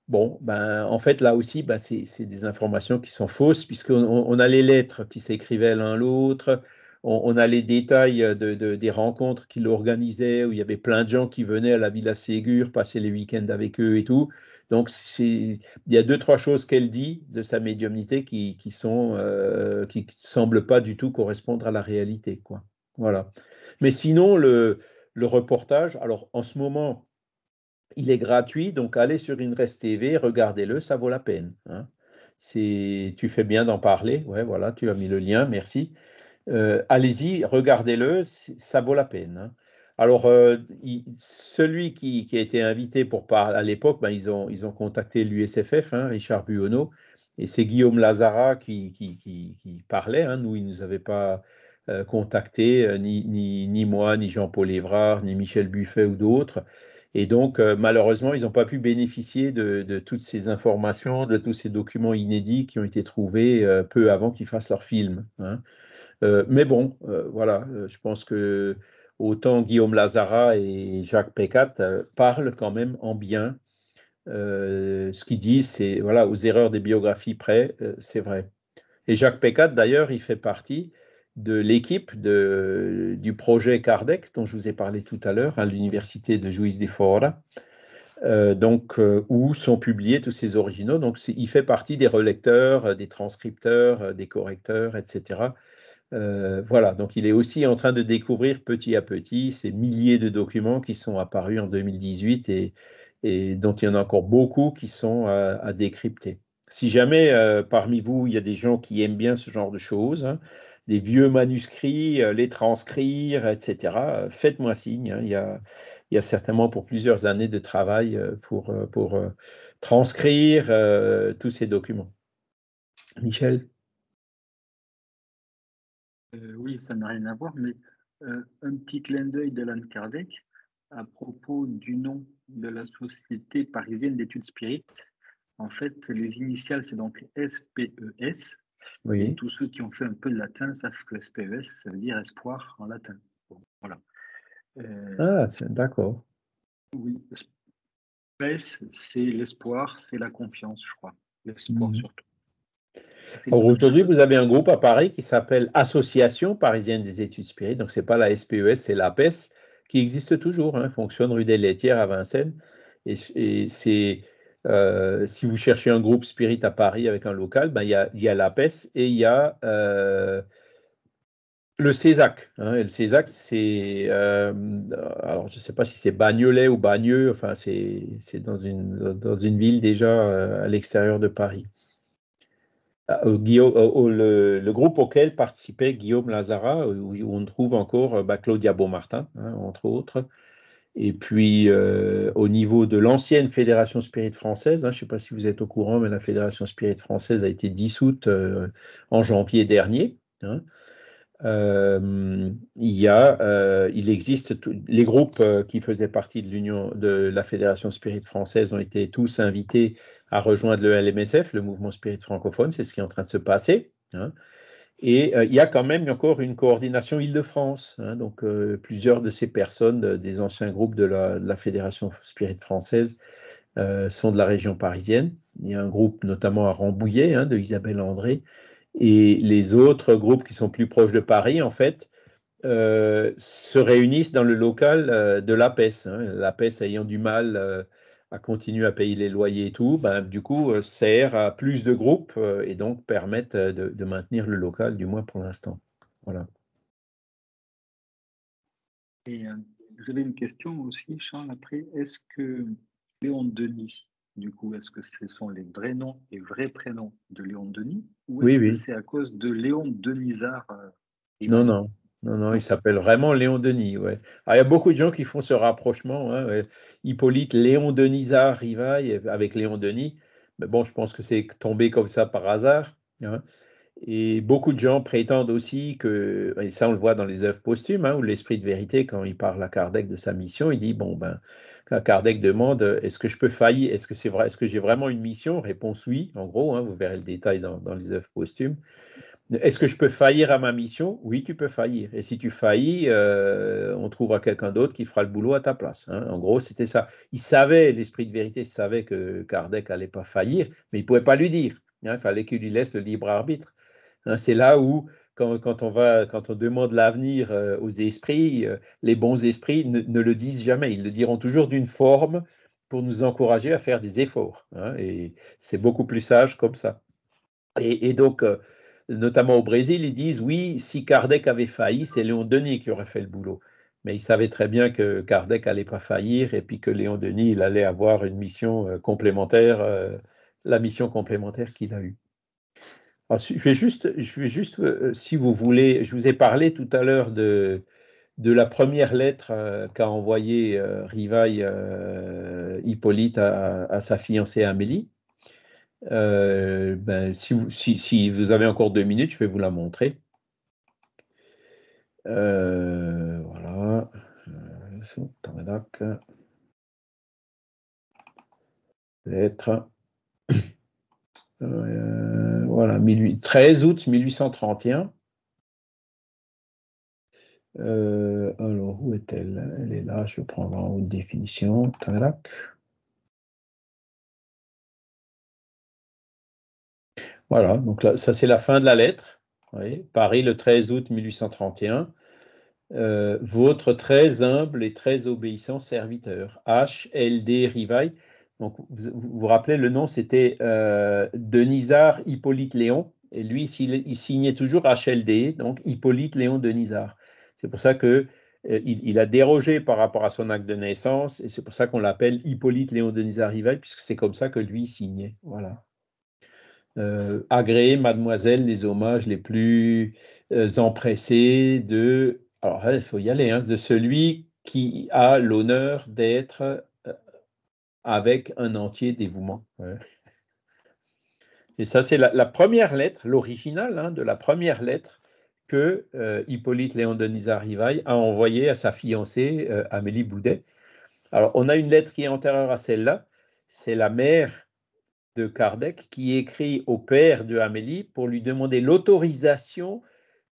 Bon, ben, en fait, là aussi, ben, c'est des informations qui sont fausses, puisqu'on on a les lettres qui s'écrivaient l'un l'autre, on, a les détails euh, des rencontres qu'il organisait, où il y avait plein de gens qui venaient à la Villa Ségur passer les week-ends avec eux et tout. Donc, il y a deux, trois choses qu'elle dit de sa médiumnité qui ne euh, semblent pas du tout correspondre à la réalité. Quoi. Voilà. Mais sinon, le, reportage, alors en ce moment, il est gratuit, donc allez sur Inres TV, regardez-le, ça vaut la peine. Hein. tu fais bien d'en parler. Ouais, voilà, tu as mis le lien, merci. Euh, allez-y, regardez-le, ça vaut la peine. Hein. Alors, euh, celui qui, a été invité pour parler à l'époque, ben, ils, ont, ils ont contacté l'USFF, hein, Richard Buono, et c'est Guillaume Lazara qui, parlait. Hein. nous, il ne nous avait pas euh, contacté, ni, moi, ni Jean-Paul Évrard, ni Michel Buffet ou d'autres. Et donc, malheureusement, ils n'ont pas pu bénéficier de, toutes ces informations, de tous ces documents inédits qui ont été trouvés peu avant qu'ils fassent leur film. Euh, mais bon, euh, voilà, euh, je pense que autant Guillaume Lazara et Jacques Pécat parlent quand même en bien. ce qu'ils disent, c'est voilà, aux erreurs des biographies près, c'est vrai. Et Jacques Pécat, d'ailleurs, il fait partie de l'équipe du projet Kardec, dont je vous ai parlé tout à l'heure à l'université de Juiz de Fora, donc, où sont publiés tous ces originaux. Donc, il fait partie des relecteurs, des transcripteurs, des correcteurs, etc. Euh, voilà, donc il est aussi en train de découvrir petit à petit ces milliers de documents qui sont apparus en 2018 et, dont il y en a encore beaucoup qui sont à, décrypter. Si jamais euh, parmi vous, il y a des gens qui aiment bien ce genre de choses, hein, des vieux manuscrits, euh, les transcrire, etc., faites-moi signe. Hein. il, y a, certainement pour plusieurs années de travail pour transcrire tous ces documents. Michel euh, oui, ça n'a rien à voir, mais euh, un petit clin d'œil d'Alan Kardec à propos du nom de la Société parisienne d'études spirites. En fait, les initiales, c'est donc SPES. E oui. Et tous ceux qui ont fait un peu de latin savent que SPES, e ça veut dire espoir en latin. voilà. Euh, ah, ah, d'accord. Oui, e s c'est l'espoir, c'est la confiance, je crois. L'espoir mhm. surtout. Aujourd'hui, vous avez un groupe à Paris qui s'appelle Association parisienne des études spirites. Donc, ce n'est pas la SPES, e c'est l'APES, qui existe toujours, hein, fonctionne rue des Laitières à Vincennes. Et, euh, si vous cherchez un groupe spirit à Paris avec un local, ben, il y a, y a l'APES et il y a euh, le CESAC. E hein. et le CESAC, e c'est. Euh, alors, je ne sais pas si c'est Bagnolet ou Bagneux, enfin, c'est dans dans une ville déjà à l'extérieur de Paris. Ah, euh, euh, oh, le, groupe auquel participait Guillaume Lazara, euh, où, on trouve encore bah, Claudia Beaumartin, hein, entre autres. Et puis, au niveau de l'ancienne Fédération Spirit française, hein, je ne sais pas si vous êtes au courant, mais la Fédération Spirit française a été dissoute en janvier dernier. Hein. il, y a, il existe les groupes qui faisaient partie de l'union de la Fédération Spirit française ont été tous invités à rejoindre le LMSF, le mouvement spirit francophone, c'est ce qui est en train de se passer. Hein. Et euh, il y a quand même encore une coordination Île-de-France. Hein. donc, euh, plusieurs de ces personnes, euh, des anciens groupes de la, Fédération Spirit française, sont de la région parisienne. Il y a un groupe notamment à Rambouillet, hein, de Isabelle André. Et les autres groupes qui sont plus proches de Paris, en fait, se réunissent dans le local de l'APES. Hein, L'APES ayant du mal à continuer à payer les loyers et tout, bah, du coup, euh, sert à plus de groupes euh, et donc permettent euh, de, maintenir le local, du moins pour l'instant. Voilà. Et j'avais une question aussi, Charles, après. Est-ce que Léon Denis, du coup, est-ce que ce sont les vrais noms et vrais prénoms de Léon Denis Ou est-ce oui, que c'est à cause de Léon Denisard Non, non. Non, non, il s'appelle vraiment Léon Denis. Ouais. Ah, il y a beaucoup de gens qui font ce rapprochement. Hein, Hippolyte Léon Denisard Rivaille avec Léon Denis. Mais bon, je pense que c'est tombé comme ça par hasard. Hein. Et beaucoup de gens prétendent aussi que, et ça on le voit dans les œuvres posthumes, hein, où l'esprit de vérité, quand il parle à Kardec de sa mission, il dit bon ben, Kardec demande euh, est-ce que je peux faillir, est-ce que c'est vrai, est-ce que j'ai vraiment une mission Réponse oui, en gros, vous verrez le détail dans, dans les œuvres posthumes. Est-ce que je peux faillir à ma mission Oui, tu peux faillir. Et si tu faillis, euh, on trouvera quelqu'un d'autre qui fera le boulot à ta place. Hein. En gros, c'était ça. Il savait, l'esprit de vérité savait que Kardec allait pas faillir, mais il pouvait pas lui dire. Hein. Il fallait qu'il lui laisse le libre arbitre. Hein. c'est là où, quand, on va, quand on demande l'avenir euh, aux esprits, euh, les bons esprits ne, le disent jamais. Ils le diront toujours d'une forme pour nous encourager à faire des efforts. et c'est beaucoup plus sage comme ça. et donc, notamment au Brésil, ils disent oui, si Kardec avait failli, c'est Léon Denis qui aurait fait le boulot. Mais ils savaient très bien que Kardec allait pas faillir et puis que Léon Denis, il allait avoir une mission euh, complémentaire, euh, la mission complémentaire qu'il a eue. je vais juste, je juste euh, si vous voulez, je vous ai parlé tout à l'heure de, de la première lettre qu'a envoyée Rivaille Hippolyte à, sa fiancée Amélie. Euh, ben, si, vous, avez encore deux minutes, je vais vous la montrer. Euh, voilà. Lettre. Euh, voilà, 13 août 1831. alors, où est-elle Elle est là, je prends prendre en haute définition. Tadak. Voilà, donc là, ça c'est la fin de la lettre. Paris le 13 août 1831. Euh, votre très humble et très obéissant serviteur, H.L.D. Rivaille. Donc, vous, vous rappelez, le nom c'était euh, Denisard Hippolyte Léon, et lui, il, signait toujours HLD, donc Hippolyte Léon Denisard. C'est pour ça que euh, il, a dérogé par rapport à son acte de naissance, et c'est pour ça qu'on l'appelle Hippolyte Léon Denisard Rivaille, puisque c'est comme ça que lui signait. Voilà. Euh, agréer, mademoiselle, les hommages les plus euh, empressés de, alors il faut y aller, hein, de celui qui a l'honneur d'être euh, avec un entier dévouement. Et ça, c'est la, première lettre, l'original hein, de la première lettre que Hippolyte Léon Denisa Rivaille a envoyée à sa fiancée Amélie Boudet. Alors, on a une lettre qui est antérieure à celle-là. C'est la mère de Kardec qui écrit au père de Amélie pour lui demander l'autorisation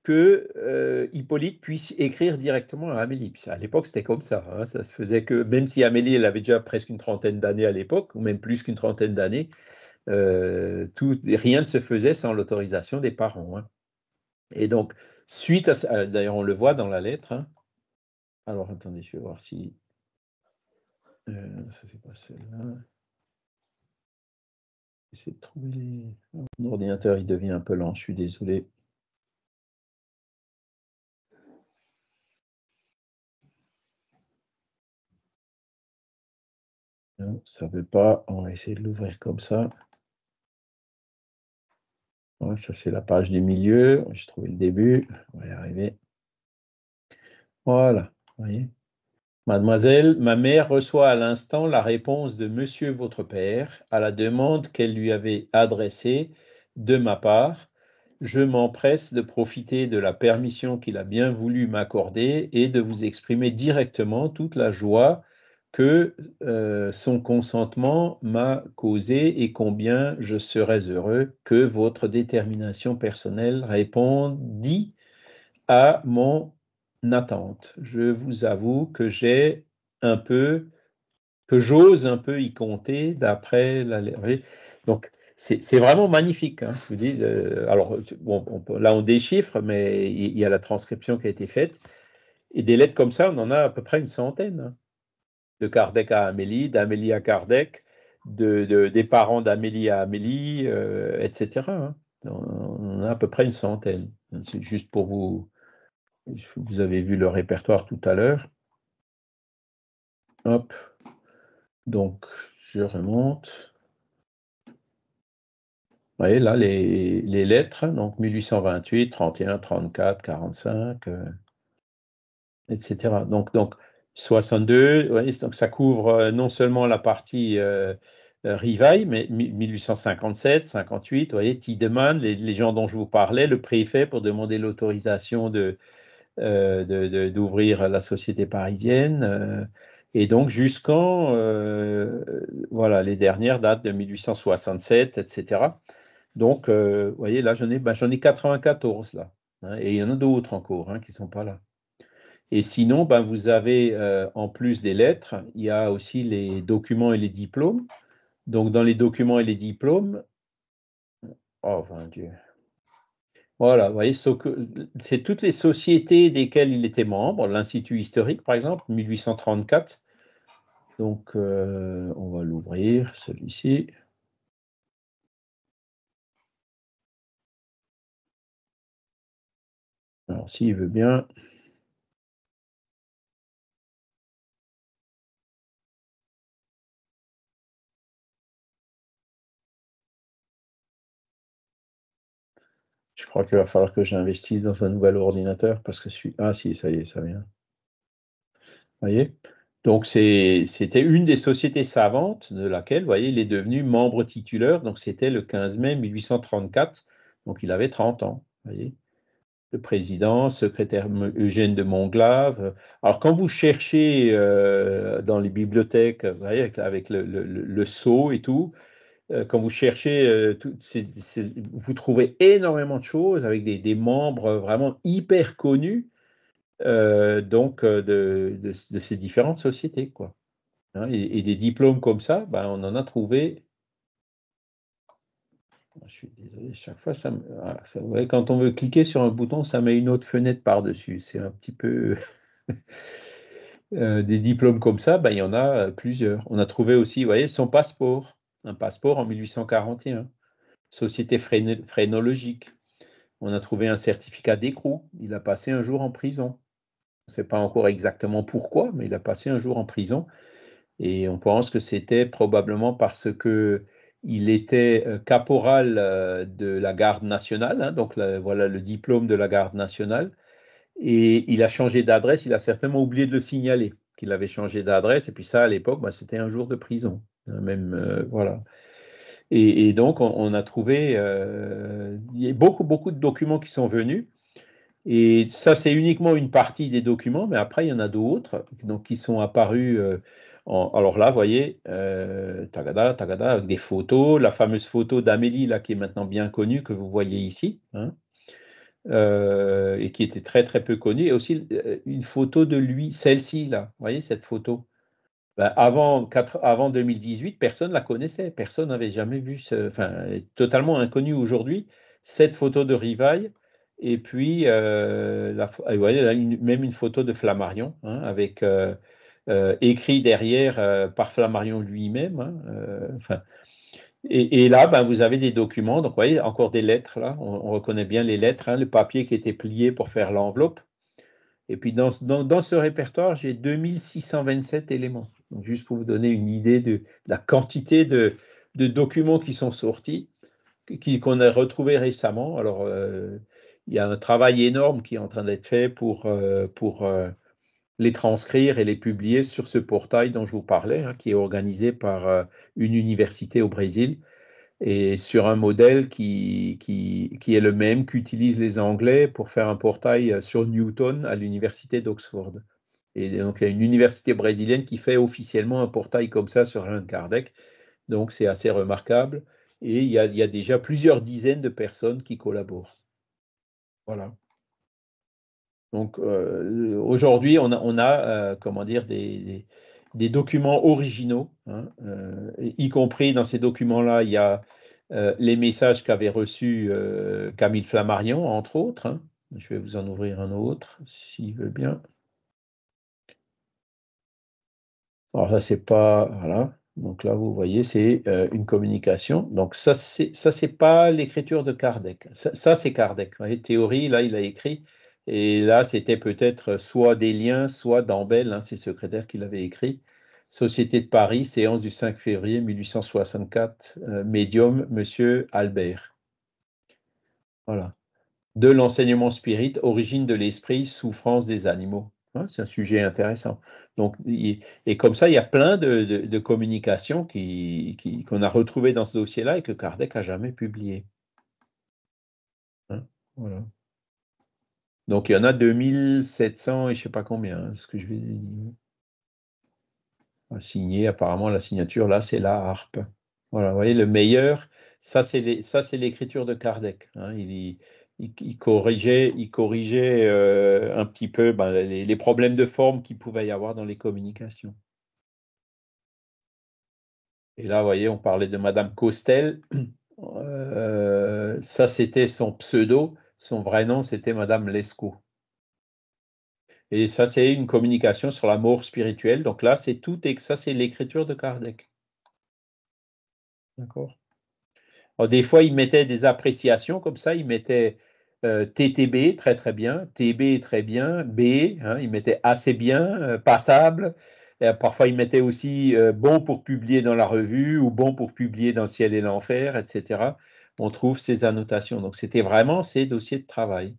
que euh, Hippolyte puisse écrire directement à Amélie. à l'époque, c'était comme ça. Hein. ça se faisait que, même si Amélie, avait déjà presque une trentaine d'années à l'époque, ou même plus qu'une trentaine d'années, euh, rien ne se faisait sans l'autorisation des parents. Hein. Et donc, suite à ça, euh, d'ailleurs, on le voit dans la lettre. Hein. Alors, attendez, je vais voir si. ça, c'est pas là J'essaie de trouver Mon ordinateur, il devient un peu lent, je suis désolé. Non, ça ne veut pas, on va essayer de l'ouvrir comme ça. ça, c'est la page du milieu. J'ai trouvé le début. On va y arriver. Voilà, vous voyez Mademoiselle, ma mère reçoit à l'instant la réponse de monsieur votre père à la demande qu'elle lui avait adressée de ma part. Je m'empresse de profiter de la permission qu'il a bien voulu m'accorder et de vous exprimer directement toute la joie que euh, son consentement m'a causé et combien je serais heureux que votre détermination personnelle dit à mon attente. Je vous avoue que j'ai un peu, que j'ose un peu y compter d'après la. Donc, c'est vraiment magnifique. Hein. je vous dis, euh, alors, bon, là, on déchiffre, mais il y, a la transcription qui a été faite. Et des lettres comme ça, on en a à peu près une centaine. Hein. de Kardec à Amélie, d'Amélie à Kardec, de, des parents d'Amélie à Amélie, euh, etc. Hein. On en a à peu près une centaine. C'est juste pour vous, vous avez vu le répertoire tout à l'heure. Hop. Donc, je remonte. Vous voyez là les, lettres, donc 1828, 31, 34, 45, etc. Donc, donc 62, donc ça couvre euh, non seulement la partie euh, euh Rivaille, mais 1857, 58, vous voyez, Tiedemann, les gens dont je vous parlais, le préfet pour demander l'autorisation de, euh, d'ouvrir la société parisienne. Euh, et donc jusqu'en euh, voilà les dernières dates de 1867, etc. Donc, vous voyez, là, j'en ai, ben, ai 94, là. Hein, et il y en a d'autres encore hein, qui ne sont pas là. Et sinon, ben, vous avez, en plus des lettres, il y a aussi les documents et les diplômes. Donc, dans les documents et les diplômes, oh, mon Dieu, voilà, vous voyez, c'est toutes les sociétés desquelles il était membre, l'Institut historique par exemple, 1834. Donc, euh, on va l'ouvrir, celui-ci. Alors, s'il veut bien. Je crois qu'il va falloir que j'investisse dans un nouvel ordinateur parce que je suis. Ah si, ça y est, ça vient. Vous voyez Donc c'était une des sociétés savantes de laquelle, vous voyez, il est devenu membre titulaire. Donc c'était le 15 mai 1834. Donc il avait 30 ans. Vous voyez le président, secrétaire Eugène de Monglave. Alors, quand vous cherchez euh, dans les bibliothèques, vous voyez, avec, le, le, sceau et tout, euh, quand vous cherchez, euh, vous trouvez énormément de choses avec des, membres vraiment hyper connus euh, donc de, ces différentes sociétés. Quoi. Hein, et, des diplômes comme ça, ben, on en a trouvé. Ah, je suis désolé, chaque fois, ça, ah, quand on veut cliquer sur un bouton, ça met une autre fenêtre par-dessus. C'est un petit peu. des diplômes comme ça, ben, il y en a plusieurs. On a trouvé aussi, vous voyez, son passeport un passeport en 1841. Société phrénologique. On a trouvé un certificat d'écrou. Il a passé un jour en prison. On ne sait pas encore exactement pourquoi, mais il a passé un jour en prison. Et on pense que c'était probablement parce que il était euh, caporal euh, de la garde nationale, hein, donc voilà le diplôme de la garde nationale. Et il a changé d'adresse, il a certainement oublié de le signaler qu'il avait changé d'adresse. Et puis ça, à l'époque, bah, c'était un jour de prison. Hein, même, euh, voilà. Et, donc, on, a trouvé, euh, il y a beaucoup, beaucoup de documents qui sont venus. Et ça, c'est uniquement une partie des documents, mais après, il y en a d'autres donc, qui sont apparus. Euh, en, alors là, vous voyez, tagada, tagada, des photos, la fameuse photo d'Amélie, là, qui est maintenant bien connue, que vous voyez ici, hein, et qui était très, très peu connue, et aussi une photo de lui, celle-ci, là, vous voyez cette photo ben, avant, 2018, personne ne la connaissait, personne n'avait jamais vu, ce, totalement inconnu aujourd'hui, cette photo de Rivail. et puis euh, la, même une photo de Flammarion, hein, avec euh, euh, écrit derrière euh, par Flammarion lui-même. Hein, et, là, ben, vous avez des documents, donc vous voyez, encore des lettres, là, on, reconnaît bien les lettres, hein, le papier qui était plié pour faire l'enveloppe. Et puis dans ce répertoire, j'ai 2627 éléments juste pour vous donner une idée de, la quantité de, documents qui sont sortis, qu'on a retrouvés récemment. Alors, euh, il y a un travail énorme qui est en train d'être fait pour, euh, euh, les transcrire et les publier sur ce portail dont je vous parlais, hein, qui est organisé par une université au Brésil et sur un modèle qui est le même qu'utilisent les Anglais pour faire un portail sur Newton à l'université d'Oxford. Et donc, il y a une université brésilienne qui fait officiellement un portail comme ça sur Allan Kardec. Donc, c'est assez remarquable. Et il y, a, déjà plusieurs dizaines de personnes qui collaborent. Voilà. Donc, euh, aujourd'hui, on a, euh, comment dire, des, documents originaux. Hein, euh, y compris dans ces documents-là, il y a les messages qu'avait reçus Camille Flammarion, entre autres. Hein. Je vais vous en ouvrir un autre, s'il veut bien. Alors ça c'est pas. Voilà. Donc là, vous voyez, c'est euh, une communication. Donc ça, c'est ça, pas l'écriture de Kardec. Ça, c'est Kardec. théorie, là, il a écrit. Et là, c'était peut-être soit des liens, soit d'Ambel, hein, c'est secrétaire qui l'avait écrit. Société de Paris, séance du 5 février 1864, euh, médium, monsieur Albert. Voilà. De l'enseignement spirit, origine de l'esprit, souffrance des animaux. Hein, c'est un sujet intéressant. Donc, et comme ça, il y a plein de, communications qu'on qui, a retrouvées dans ce dossier-là et que Kardec n'a jamais publié. Hein? Donc, il y en a 2700 et je ne sais pas combien, hein, ce que je vais dire. apparemment, la signature, là, c'est la harpe. Voilà, vous voyez, le meilleur, ça, c'est l'écriture de Kardec. il y, il, corrigeait, il corrigeait euh, un petit peu ben, les, problèmes de forme qu'il pouvait y avoir dans les communications. Et là, vous voyez, on parlait de Madame Costel. Euh, ça, c'était son pseudo. Son vrai nom, c'était Madame Lescaut. Et ça, c'est une communication sur l'amour spirituel. Donc là, c'est tout, et ça, c'est l'écriture de Kardec. D'accord des fois, il mettait des appréciations comme ça, il mettait euh, TTB, très très bien, TB, très bien, B, hein, il mettait assez bien, euh, passable. Euh, parfois, il mettait aussi bon pour publier dans la revue ou bon pour publier dans le Ciel et l'Enfer, etc. On trouve ces annotations. Donc, c'était vraiment ses dossiers de travail.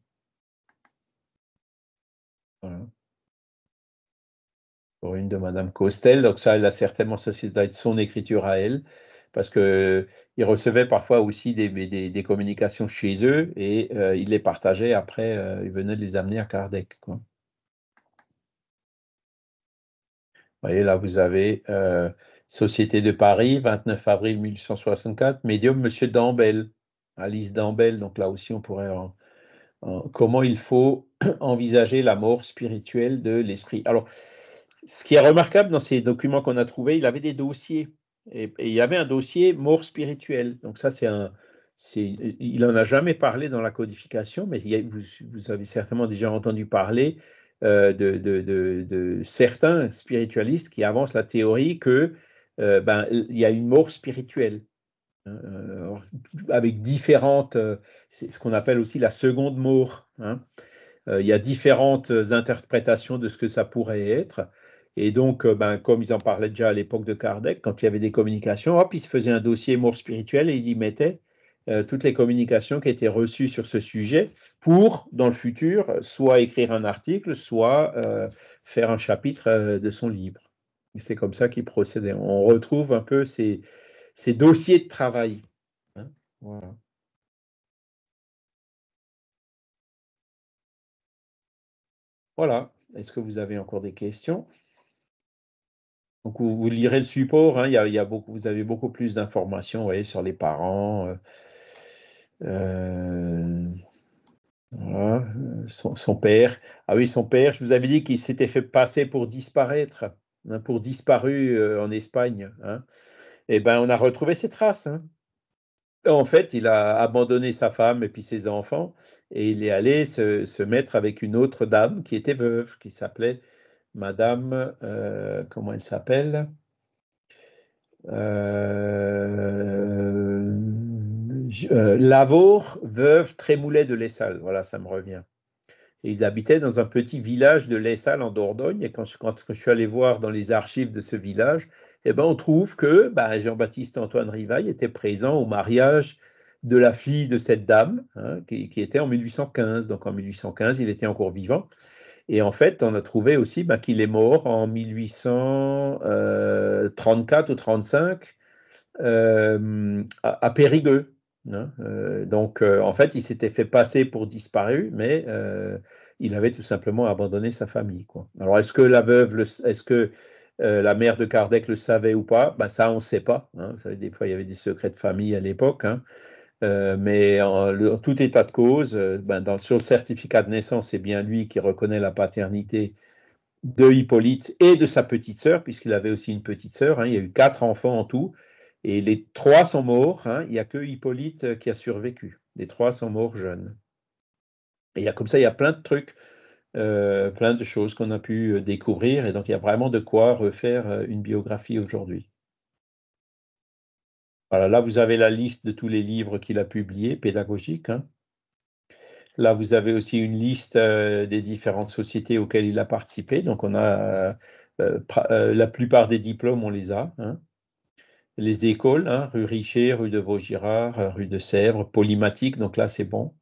Pour une de Madame Costel, donc ça, elle a certainement, ça doit son écriture à elle parce qu'ils recevaient parfois aussi des, communications chez eux et euh, ils les partageaient après, euh, ils venaient de les amener à Kardec. Vous voyez, là, vous avez euh, Société de Paris, 29 avril 1864, médium Monsieur Dambel, Alice Dambel. Donc là aussi, on pourrait. comment il faut envisager la mort spirituelle de l'esprit. Alors, ce qui est remarquable dans ces documents qu'on a trouvés, il avait des dossiers. Et, il y avait un dossier mort spirituelle. Donc ça, c'est un... Il n'en a jamais parlé dans la codification, mais vous, avez certainement déjà entendu parler euh, de, certains spiritualistes qui avancent la théorie que euh, ben, il y a une mort spirituelle. Hein, avec différentes, euh, c'est ce qu'on appelle aussi la seconde mort. Hein. il y a différentes interprétations de ce que ça pourrait être. Et donc, euh, ben, comme ils en parlaient déjà à l'époque de Kardec, quand il y avait des communications, hop, ils se faisait un dossier mort spirituel et il y mettait euh, toutes les communications qui étaient reçues sur ce sujet pour, dans le futur, soit écrire un article, soit euh, faire un chapitre de son livre. C'est comme ça qu'il procédait. On retrouve un peu ces, ces dossiers de travail. Hein. Voilà. Est-ce que vous avez encore des questions donc, vous, lirez le support, hein. y beaucoup, vous avez beaucoup plus d'informations sur les parents. Euh, euh, son, père. Ah oui, son père, je vous avais dit qu'il s'était fait passer pour disparaître, hein, pour disparu euh, en Espagne. Hein. Eh bien, on a retrouvé ses traces. En fait, il a abandonné sa femme et puis ses enfants et il est allé se mettre avec une autre dame qui était veuve, qui s'appelait Madame, euh, comment elle s'appelle euh, euh, Lavour, veuve Trémoulet de Lessal, voilà, ça me revient. Et ils habitaient dans un petit village de Lessal en Dordogne. Et quand je, suis allé voir dans les archives de ce village, eh ben, on trouve que bah, Jean-Baptiste Antoine Rivail était présent au mariage de la fille de cette dame, hein, qui, était en 1815. Donc en 1815, il était encore vivant. Et en fait, on a trouvé aussi ben, qu'il est mort en 1834 euh, ou 35 euh, à, Périgueux. Hein, euh, donc, en fait, il s'était fait passer pour disparu, mais il avait tout simplement abandonné sa famille. Alors, est-ce que la veuve, est-ce que la mère de Kardec le savait ou pas ben, Ça, on ne sait pas. Hein. des fois, il y avait des secrets de famille à l'époque. Hein. Euh, mais en, euh, tout état de cause, euh, ben, dans, sur le certificat de naissance, c'est bien lui qui reconnaît la paternité de Hippolyte et de sa petite sœur, puisqu'il avait aussi une petite sœur. Hein. il y a eu quatre enfants en tout, et les trois sont morts. Hein. il n'y a que Hippolyte qui a survécu. Les trois sont morts jeunes. Et il y a, comme ça, il y a plein de trucs, plein de choses qu'on a pu découvrir, et donc il y a vraiment de quoi refaire une biographie aujourd'hui là, vous avez la liste de tous les livres qu'il a publiés, pédagogiques. Hein. Là, vous avez aussi une liste euh, des différentes sociétés auxquelles il a participé. Donc, on a euh, euh, la plupart des diplômes, on les a. Hein. Les écoles, hein, rue Richer, rue de Vaugirard, rue de Sèvres, Polymatique, donc là, c'est bon.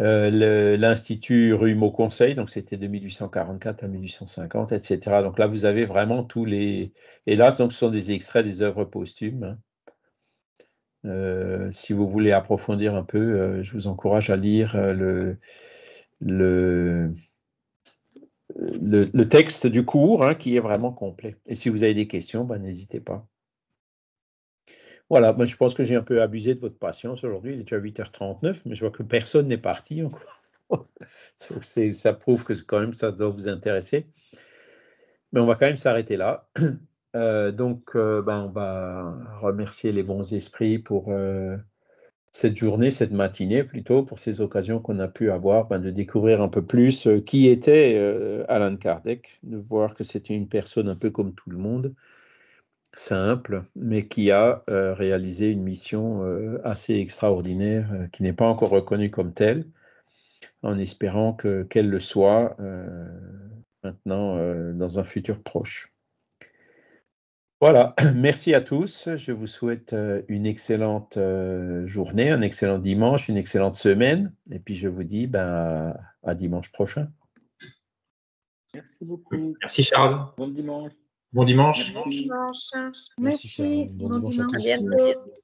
Euh, l'Institut Rue au Conseil, donc c'était de 1844 à 1850, etc. Donc là, vous avez vraiment tous les. Et là, donc, ce sont des extraits des œuvres posthumes. Hein. Euh, si vous voulez approfondir un peu, euh, je vous encourage à lire le, le, le, texte du cours hein, qui est vraiment complet. Et si vous avez des questions, ben, n'hésitez pas. Voilà, moi je pense que j'ai un peu abusé de votre patience aujourd'hui. Il est déjà 8h39, mais je vois que personne n'est parti encore. ça prouve que quand même ça doit vous intéresser. Mais on va quand même s'arrêter là. Euh, donc euh, ben, on va remercier les bons esprits pour euh, cette journée, cette matinée plutôt, pour ces occasions qu'on a pu avoir ben, de découvrir un peu plus qui était Alan Kardec, de voir que c'était une personne un peu comme tout le monde simple, mais qui a euh, réalisé une mission euh, assez extraordinaire, euh, qui n'est pas encore reconnue comme telle, en espérant qu'elle le soit maintenant dans un futur proche. Voilà, merci à tous. Je vous souhaite une excellente journée, un excellent dimanche, une excellente semaine. Et puis je vous dis ben, à dimanche prochain. Merci beaucoup. Merci Charles. Bon dimanche. Bon dimanche. Bon dimanche. Merci. Bon, dimanche. à tous.